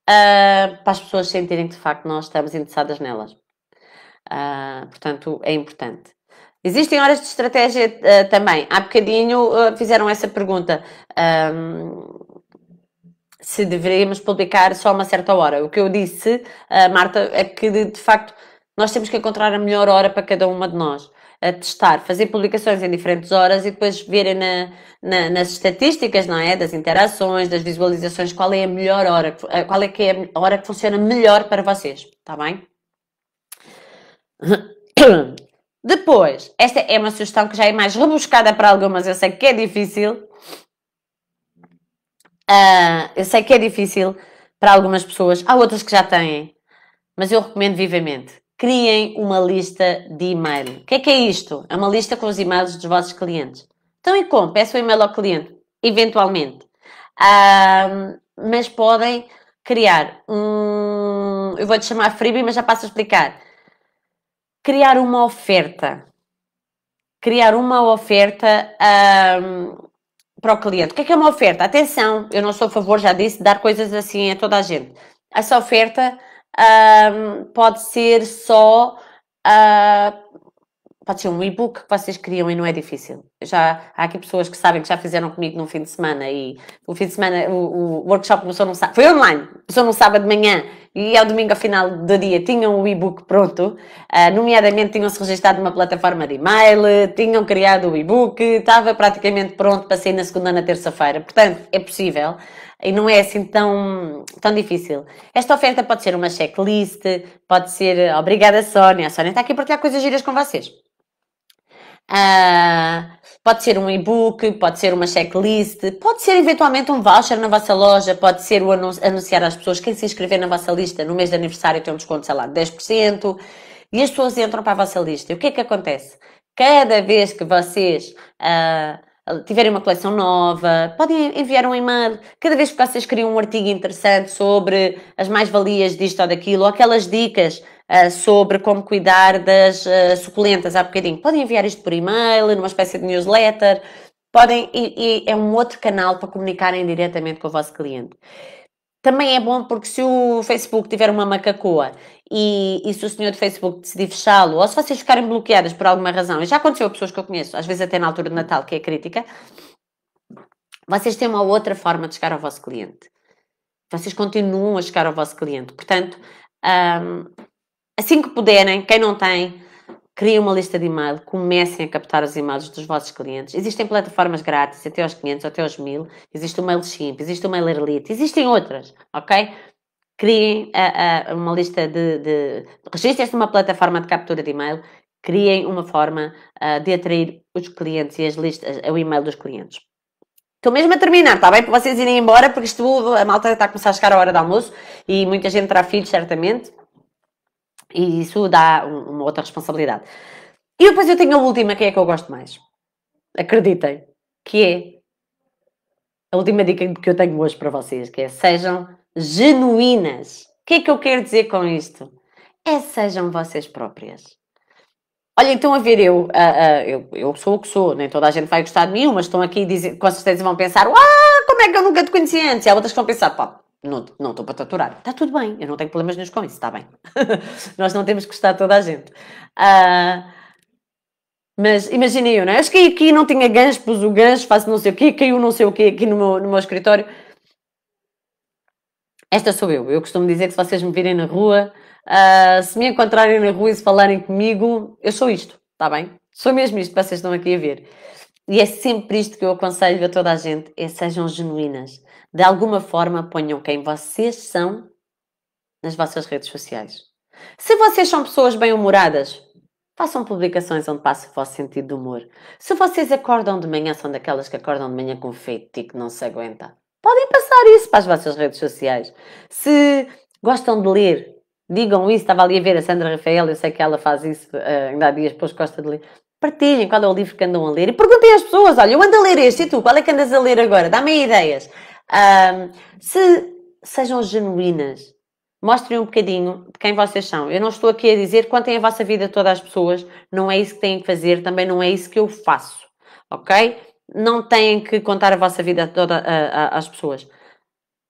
para as pessoas sentirem que de facto nós estamos interessadas nelas. Ah, portanto, é importante. Existem horas de estratégia ah, também. Há bocadinho fizeram essa pergunta se deveríamos publicar só uma certa hora. O que eu disse, eh, Marta, é que de facto nós temos que encontrar a melhor hora para cada uma de nós. A testar, fazer publicações em diferentes horas e depois verem na, na, nas estatísticas, não é? Das interações, das visualizações, qual é a melhor hora, eh, qual é que é a hora que funciona melhor para vocês, está bem? Depois, esta é uma sugestão que já é mais rebuscada para algumas, eu sei que é difícil, ah, eu sei que é difícil para algumas pessoas, há outras que já têm, mas eu recomendo vivamente. Criem uma lista de e-mail. O que é que é isto? É uma lista com os e-mails dos vossos clientes. Então, e como? Peçam o e-mail ao cliente, eventualmente. Uh, mas podem criar um. Eu vou-te chamar freebie, mas já passo a explicar. Criar uma oferta. Criar uma oferta. Ah, para o cliente. O que é que é uma oferta? Atenção, eu não sou a favor, já disse, dar coisas assim a toda a gente. Essa oferta um, pode ser só. Uh, pode ser um e-book que vocês criam e não é difícil já há aqui pessoas que sabem que já fizeram comigo num fim de semana e o fim de semana, o, o workshop começou num sábado, foi online, começou num sábado de manhã e ao domingo, ao final do dia, tinham o e-book pronto, uh, nomeadamente tinham-se registrado numa plataforma de e-mail, tinham criado o e-book, estava praticamente pronto para sair na segunda na terça-feira. Portanto, é possível e não é assim tão, tão difícil. Esta oferta pode ser uma checklist, pode ser obrigada Sónia, a Sónia está aqui a partilhar coisas giras com vocês. Ah, pode ser um e-book, pode ser uma checklist, pode ser eventualmente um voucher na vossa loja, pode ser o anun anunciar às pessoas quem se inscrever na vossa lista no mês de aniversário tem um desconto, sei lá, 10%, e as pessoas entram para a vossa lista. E o que é que acontece? Cada vez que vocês uh, tiverem uma coleção nova, podem enviar um e-mail, cada vez que vocês criam um artigo interessante sobre as mais-valias disto ou daquilo, ou aquelas dicas uh, sobre como cuidar das uh, suculentas há bocadinho. Podem enviar isto por e-mail, numa espécie de newsletter, podem, e, e é um outro canal para comunicarem diretamente com o vosso cliente. Também é bom porque se o Facebook tiver uma macacoa e, e se o senhor do Facebook decidir fechá-lo, ou se vocês ficarem bloqueadas por alguma razão, e já aconteceu a pessoas que eu conheço, às vezes até na altura de Natal, que é crítica, vocês têm uma outra forma de chegar ao vosso cliente. Vocês continuam a chegar ao vosso cliente. Portanto, hum, assim que puderem, quem não tem, criem uma lista de e-mail, comecem a captar os e-mails dos vossos clientes. Existem plataformas grátis, até aos 500, até aos 1000. Existe o MailChimp, existe o MailerLite, existem outras, ok? Criem uma lista de... de... Registrem-se numa plataforma de captura de e-mail, criem uma forma uh, de atrair os clientes e as listas, o e-mail dos clientes. Estou mesmo a terminar, está bem? Para vocês irem embora, porque isto, a malta está a começar a chegar à hora do almoço e muita gente terá filhos, certamente. E isso dá uma outra responsabilidade. E depois eu tenho a última, que é a que eu gosto mais. Acreditem, que é a última dica que eu tenho hoje para vocês, que é sejam genuínas. O que é que eu quero dizer com isto? É sejam vocês próprias. Olha, então a ver, eu, a, eu, eu sou o que sou, nem toda a gente vai gostar de mim, mas estão aqui dizer, com certeza vão pensar, ah, como é que eu nunca te conheci antes? E há outras que vão pensar, pá, não estou para te aturar. Está tudo bem, eu não tenho problemas nenhum com isso, está bem. Nós não temos que gostar de toda a gente. Uh, mas imaginei eu, não é? Acho que aqui não tinha gancho, pus o gancho, faço não sei o quê, caiu não sei o quê aqui no meu, no meu escritório. Esta sou eu. Eu costumo dizer que se vocês me virem na rua, uh, se me encontrarem na rua e se falarem comigo, eu sou isto, está bem? Sou mesmo isto que vocês estão aqui a ver. E é sempre isto que eu aconselho a toda a gente: é sejam genuínas de alguma forma ponham quem vocês são nas vossas redes sociais. Se vocês são pessoas bem-humoradas, façam publicações onde passe o vosso sentido de humor. Se vocês acordam de manhã, são daquelas que acordam de manhã com feito e que não se aguenta. Podem passar isso para as vossas redes sociais. Se gostam de ler, digam isso. Estava ali a ver a Sandra Rafael, eu sei que ela faz isso, eh, ainda há dias depois gosta de ler. Partilhem qual é o livro que andam a ler e perguntem às pessoas: olha, eu ando a ler este e tu, qual é que andas a ler agora? Dá-me ideias. Um, se sejam genuínas, mostrem um bocadinho de quem vocês são. Eu não estou aqui a dizer contem é a vossa vida todas as pessoas, não é isso que têm que fazer, também não é isso que eu faço, ok? Não têm que contar a vossa vida toda às pessoas.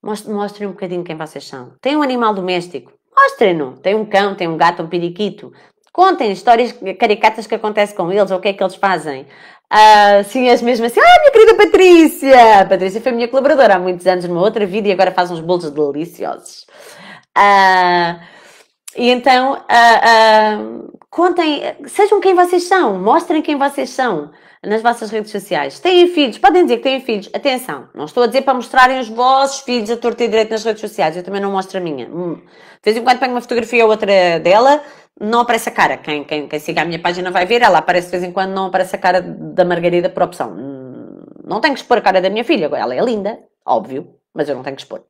Mostrem um bocadinho quem vocês são. Tem um animal doméstico? Mostrem-no. Tem um cão, tem um gato, um periquito. Contem histórias caricatas que acontecem com eles ou o que é que eles fazem. Ah, sim as mesmas assim, ah, minha querida Patrícia! A Patrícia foi minha colaboradora há muitos anos numa outra vida e agora faz uns bolos deliciosos. Uh, e então, uh, uh, contem, sejam quem vocês são, mostrem quem vocês são nas vossas redes sociais. Têm filhos, podem dizer que têm filhos. Atenção, não estou a dizer para mostrarem os vossos filhos a torto e direito nas redes sociais. Eu também não mostro a minha. Hum, de vez em quando pego uma fotografia ou outra dela, não aparece a cara. Quem, quem, quem siga a minha página vai ver, ela aparece de vez em quando, não aparece a cara da Margarida por opção. Hum, não tenho que expor a cara da minha filha. Ela é linda, óbvio, mas eu não tenho que expor.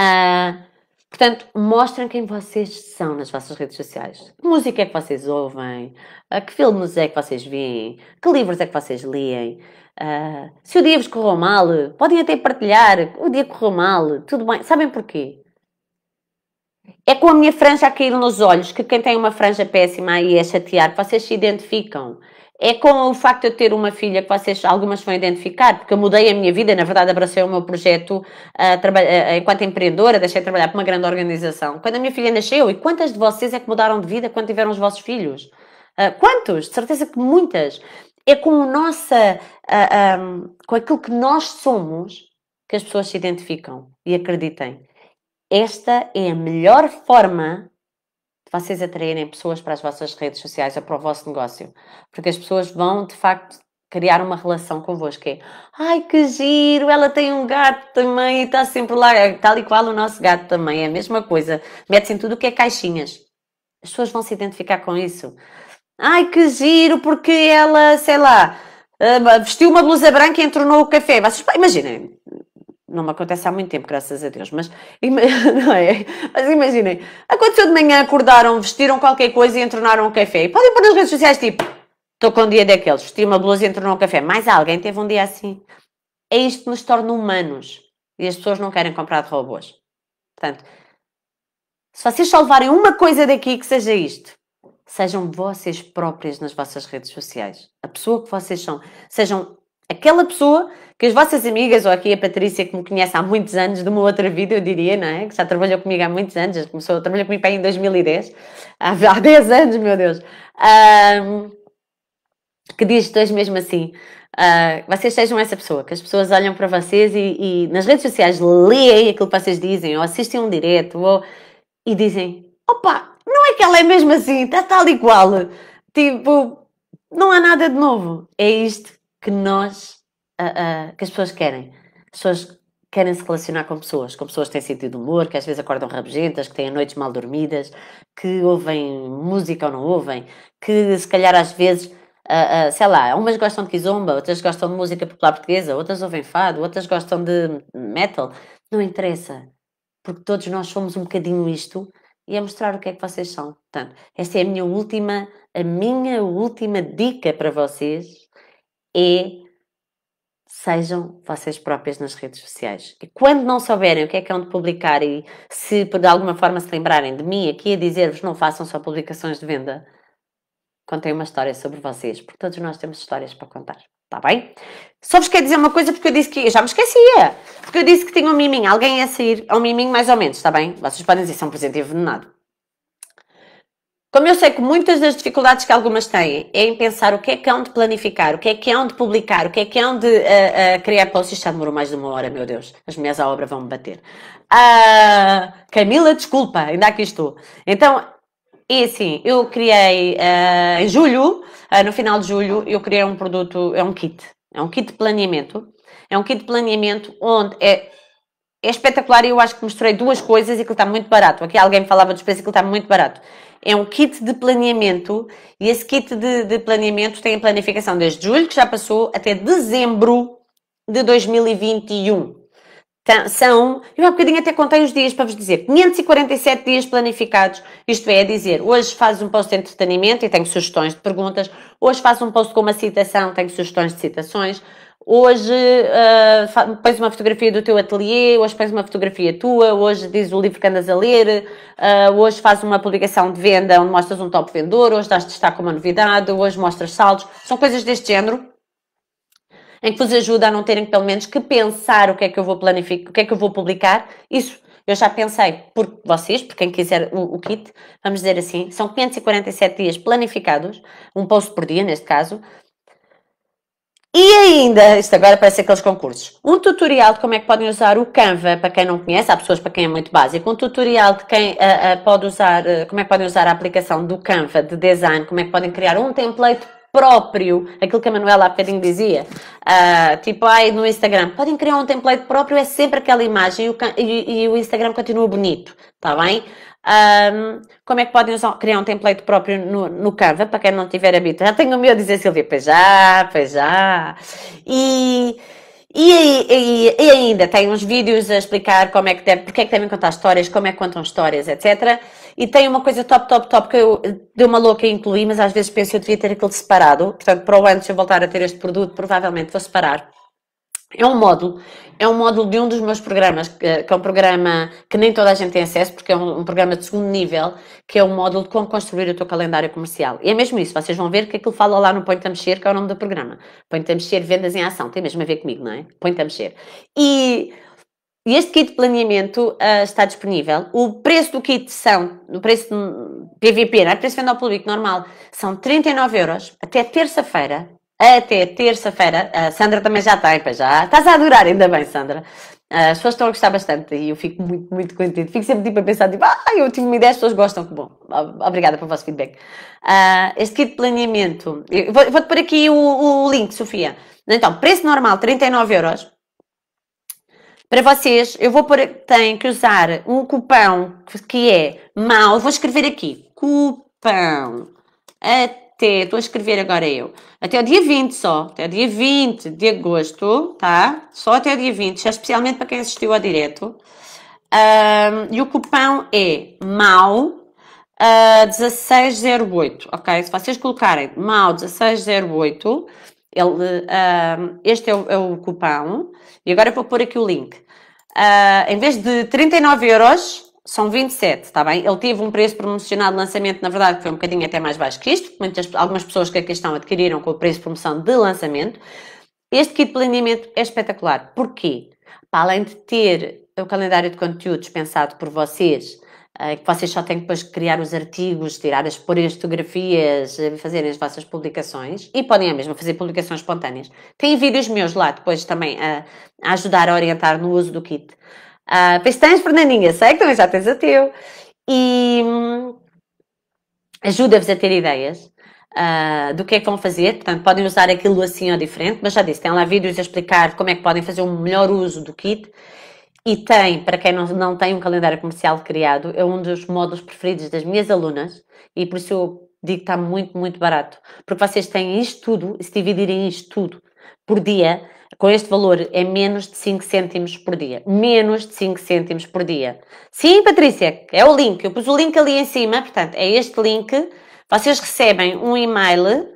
Uh, Portanto, mostrem quem vocês são nas vossas redes sociais. Que música é que vocês ouvem? Ah, que filmes é que vocês veem? Que livros é que vocês leem? Uh, se o dia vos correu mal, podem até partilhar. O dia correu mal, tudo bem. Sabem porquê? É com a minha franja a cair nos olhos que quem tem uma franja péssima aí é chatear, vocês se identificam é com o facto de eu ter uma filha que vocês, algumas vão identificar, porque eu mudei a minha vida, na verdade abracei o meu projeto uh, enquanto empreendedora, deixei de trabalhar para uma grande organização. Quando a minha filha nasceu, e quantas de vocês é que mudaram de vida quando tiveram os vossos filhos? Uh, quantos? De certeza que muitas. É com o nossa, uh, um, com aquilo que nós somos que as pessoas se identificam e acreditem. Esta é a melhor forma vocês atraírem pessoas para as vossas redes sociais ou para o vosso negócio. Porque as pessoas vão, de facto, criar uma relação convosco. É, ai que giro, ela tem um gato também e está sempre lá, é tal e qual o nosso gato também, é a mesma coisa. Mete-se em tudo o que é caixinhas. As pessoas vão se identificar com isso. Ai que giro, porque ela, sei lá, ah, vestiu uma blusa branca e entornou o café. Vocês, imaginem, não me acontece há muito tempo, graças a Deus, mas, não é? mas imaginem, aconteceu de manhã, acordaram, vestiram qualquer coisa e entornaram um café. E podem pôr nas redes sociais tipo, estou com um dia daqueles, vesti uma blusa e entornou um café. Mais alguém teve um dia assim. É isto que nos torna humanos e as pessoas não querem comprar de robôs. Portanto, se vocês só levarem uma coisa daqui que seja isto, sejam vocês próprios nas vossas redes sociais. A pessoa que vocês são, sejam aquela pessoa que as vossas amigas, ou aqui a Patrícia, que me conhece há muitos anos, de uma outra vida, eu diria, não é? Que já trabalhou comigo há muitos anos, já começou a trabalhar comigo em 2010, há 10 anos, meu Deus, um, que diz dois mesmo assim. Uh, vocês sejam essa pessoa, que as pessoas olham para vocês e, e nas redes sociais leem aquilo que vocês dizem, ou assistem um direto, ou, e dizem: opa, não é que ela é mesmo assim, está tal igual. Tipo, não há nada de novo. É isto que nós, uh, uh, que as pessoas querem. As pessoas querem se relacionar com pessoas, com pessoas que têm sentido humor, que às vezes acordam rabugentas, que têm noites mal dormidas, que ouvem música ou não ouvem, que se calhar às vezes, uh, sei lá, umas gostam de kizomba, outras gostam de música popular portuguesa, outras ouvem fado, outras gostam de metal. Não interessa, porque todos nós somos um bocadinho isto e a mostrar o que é que vocês são. Portanto, esta é a minha última, a minha última dica para vocês é sejam vocês próprias nas redes sociais. E quando não souberem o que é que é onde publicar e se de alguma forma se lembrarem de mim aqui a dizer-vos não façam só publicações de venda, contem uma história sobre vocês, porque todos nós temos histórias para contar. Está bem? Só vos quero dizer uma coisa porque eu disse que. Eu já me esquecia! Porque eu disse que tinha um miminho. Alguém ia sair. ao um miminho mais ou menos, está bem? Vocês podem dizer que é um presente envenenado. Como eu sei que muitas das dificuldades que algumas têm é em pensar o que é que é onde planificar, o que é que é onde publicar, o que é que é onde uh, eh, uh, eh, criar posts, Isto já demorou mais de uma hora, meu Deus. As minhas à obra vão me bater. Uh, Camila, desculpa, ainda aqui estou. Então, e assim, eu criei eh, em julho, no final de julho, eu criei um produto, é um kit. É um kit de planeamento. É um kit de planeamento onde é é espetacular e eu acho que mostrei duas coisas e que ele está muito barato. Aqui alguém falava dos preços e que ele está muito barato é um kit de planeamento e esse kit de, de planeamento tem a planificação desde julho, que já passou, até dezembro de 2021. Então, tá, são, eu há bocadinho até contei os dias para vos dizer, 547 dias planificados, isto é, dizer, hoje faz um post de entretenimento e tenho sugestões de perguntas, hoje faz um post com uma citação, tenho sugestões de citações, hoje uh, pões uma fotografia do teu ateliê, hoje pões uma fotografia tua, hoje diz o livro que andas a ler, uh, hoje fazes uma publicação de venda onde mostras um top vendedor, hoje dás destaque a uma novidade, hoje mostras saldos, são coisas deste género em que vos ajuda a não terem pelo menos que pensar o que é que eu vou planificar, o que é que eu vou publicar, isso eu já pensei, por vocês, por quem quiser o, o, kit, vamos dizer assim, são 547 dias planificados, um post por dia neste caso, e ainda, isto agora parece aqueles concursos, um tutorial de como é que podem usar o Canva, para quem não conhece, há pessoas para quem é muito básico, um tutorial de quem uh, uh, pode usar, uh, como é que podem usar a aplicação do Canva de design, como é que podem criar um template próprio, aquilo que a Manuela há bocadinho dizia, ah, tipo, aí no Instagram, podem criar um template próprio, é sempre aquela imagem e o, e, e o Instagram continua bonito, está bem? Um, como é que podem usar, criar um template próprio no, no Canva, para quem não tiver habituado? Já tenho o meu, a dizer Silvia, pois já, pois já. E, e, e, e, ainda tem uns vídeos a explicar como é que deve, porque é que devem contar histórias, como é que contam histórias, etc. E tem uma coisa top, top, top que eu deu uma louca e incluí, mas às vezes penso que eu devia ter aquilo separado. Portanto, para o ano, se eu voltar a ter este produto, provavelmente vou separar é um módulo, é um módulo de um dos meus programas, que é um programa que nem toda a gente tem acesso, porque é um, um programa de segundo nível, que é um módulo de como construir o teu calendário comercial. E é mesmo isso, vocês vão ver que aquilo fala lá no Point a Mexer, que é o nome do programa. Point a Mexer, vendas em ação, tem mesmo a ver comigo, não é? Point a Mexer. E, e este kit de planeamento uh, está disponível. O preço do kit são, o preço PVP, não é? Preço de venda ao público normal, são 39 euros até terça-feira, até terça-feira. A Sandra também já está, para já. Estás a adorar, ainda bem, Sandra. As pessoas estão a gostar bastante e eu fico muito, muito contente. Fico sempre tipo a pensar, tipo, ah, eu tive uma ideia, as pessoas gostam, que bom. Obrigada pelo vosso feedback. Uh, este kit de planeamento, vou-te vou pôr aqui o, o, link, Sofia. Então, preço normal, 39 euros. Para vocês, eu vou pôr, têm que usar um cupão que é mal, vou escrever aqui, cupão, até até, estou a escrever agora eu, até o dia 20 só, até o dia 20 de agosto, tá? Só até o dia 20, já especialmente para quem assistiu ao direto. Um, e o cupão é MAU uh, ah, 1608, ok? Se vocês colocarem MAU 1608, ele, uh, este é o, é o, cupão. E agora eu vou pôr aqui o link. Uh, em vez de 39 euros, são 27, está bem? Ele teve um preço promocional de lançamento, na verdade, que foi um bocadinho até mais baixo que isto, muitas, algumas pessoas que aqui estão adquiriram com o preço de promoção de lançamento. Este kit de planeamento é espetacular. Porquê? Para além de ter o calendário de conteúdos pensado por vocês, eh, que vocês só têm depois criar os artigos, tirar as pôr as fotografias, eh, fazerem as vossas publicações e podem a é mesma fazer publicações espontâneas. Tem vídeos meus lá depois também eh, a ajudar a orientar no uso do kit. Uh, pois tens, Fernandinha, sei que também já tens o teu. E hum, ajuda-vos a ter ideias. Uh, do que é que vão fazer, portanto podem usar aquilo assim ou diferente, mas já disse, tem lá vídeos a explicar como é que podem fazer um melhor uso do kit e tem, para quem não, não tem um calendário comercial criado, é um dos módulos preferidos das minhas alunas e por isso eu digo que está muito, muito barato, porque vocês têm isto tudo, se dividirem isto tudo por dia, com este valor é menos de 5 cêntimos por dia. Menos de 5 cêntimos por dia. Sim, Patrícia, é o link. Eu pus o link ali em cima, portanto, é este link. Vocês recebem um e-mail.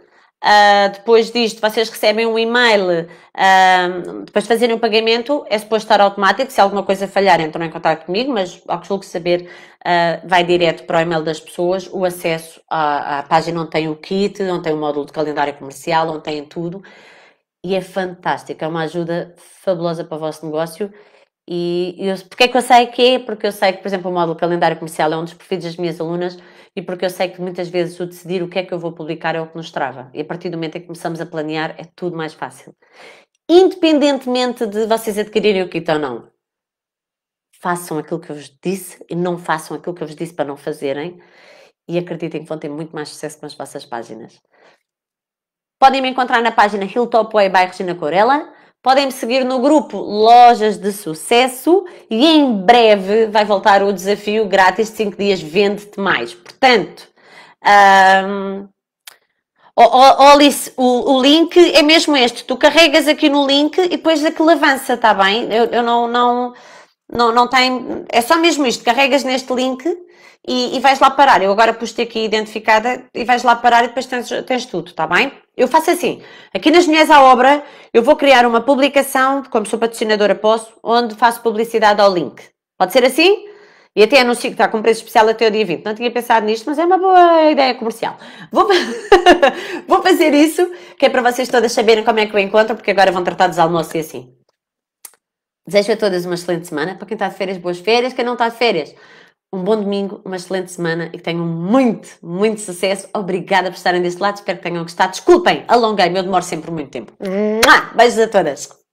Uh, depois disto, vocês recebem um e-mail, uh, depois de fazerem o pagamento, é suposto estar automático. Se alguma coisa falhar, entram em contato comigo, mas ao que julgo saber, uh, vai direto para o e-mail das pessoas. O acesso à, à página onde tem o kit, onde tem o módulo de calendário comercial, onde tem tudo e é fantástico, é uma ajuda fabulosa para o vosso negócio. E, eu, porque é que eu sei que é? Porque eu sei que, por exemplo, o módulo calendário comercial é um dos perfis das minhas alunas e porque eu sei que muitas vezes o decidir o que é que eu vou publicar é o que nos trava. E a partir do momento em que começamos a planear, é tudo mais fácil. Independentemente de vocês adquirirem o kit ou não, façam aquilo que eu vos disse e não façam aquilo que eu vos disse para não fazerem e acreditem que vão ter muito mais sucesso com as vossas páginas. Podem me encontrar na página Hilltop Way by Regina Corella. Podem me seguir no grupo Lojas de Sucesso e em breve vai voltar o desafio grátis de 5 dias Vende-te Mais. Portanto, um, Olis, o, o, link é mesmo este. Tu carregas aqui no link e depois aquilo avança, está bem? Eu, eu, não, não, não, não tem. É só mesmo isto. Carregas neste link e, e vais lá parar. Eu agora pus-te aqui identificada e vais lá parar e depois tens, tens tudo, está bem? Eu faço assim, aqui nas Mulheres à Obra, eu vou criar uma publicação, como sou patrocinadora posso, onde faço publicidade ao link. Pode ser assim? E até anuncio que está com preço especial até o dia 20. Não tinha pensado nisto, mas é uma boa ideia comercial. Vou, vou fazer isso, que é para vocês todas saberem como é que eu encontro, porque agora vão tratar dos almoços e assim. Desejo a todas uma excelente semana. Para quem está de férias, boas férias. Quem não está de férias, um bom domingo, uma excelente semana e que tenham muito, muito sucesso. Obrigada por estarem deste lado, espero que tenham gostado. Desculpem, alonguei-me, eu demoro sempre muito tempo. Beijos a todas!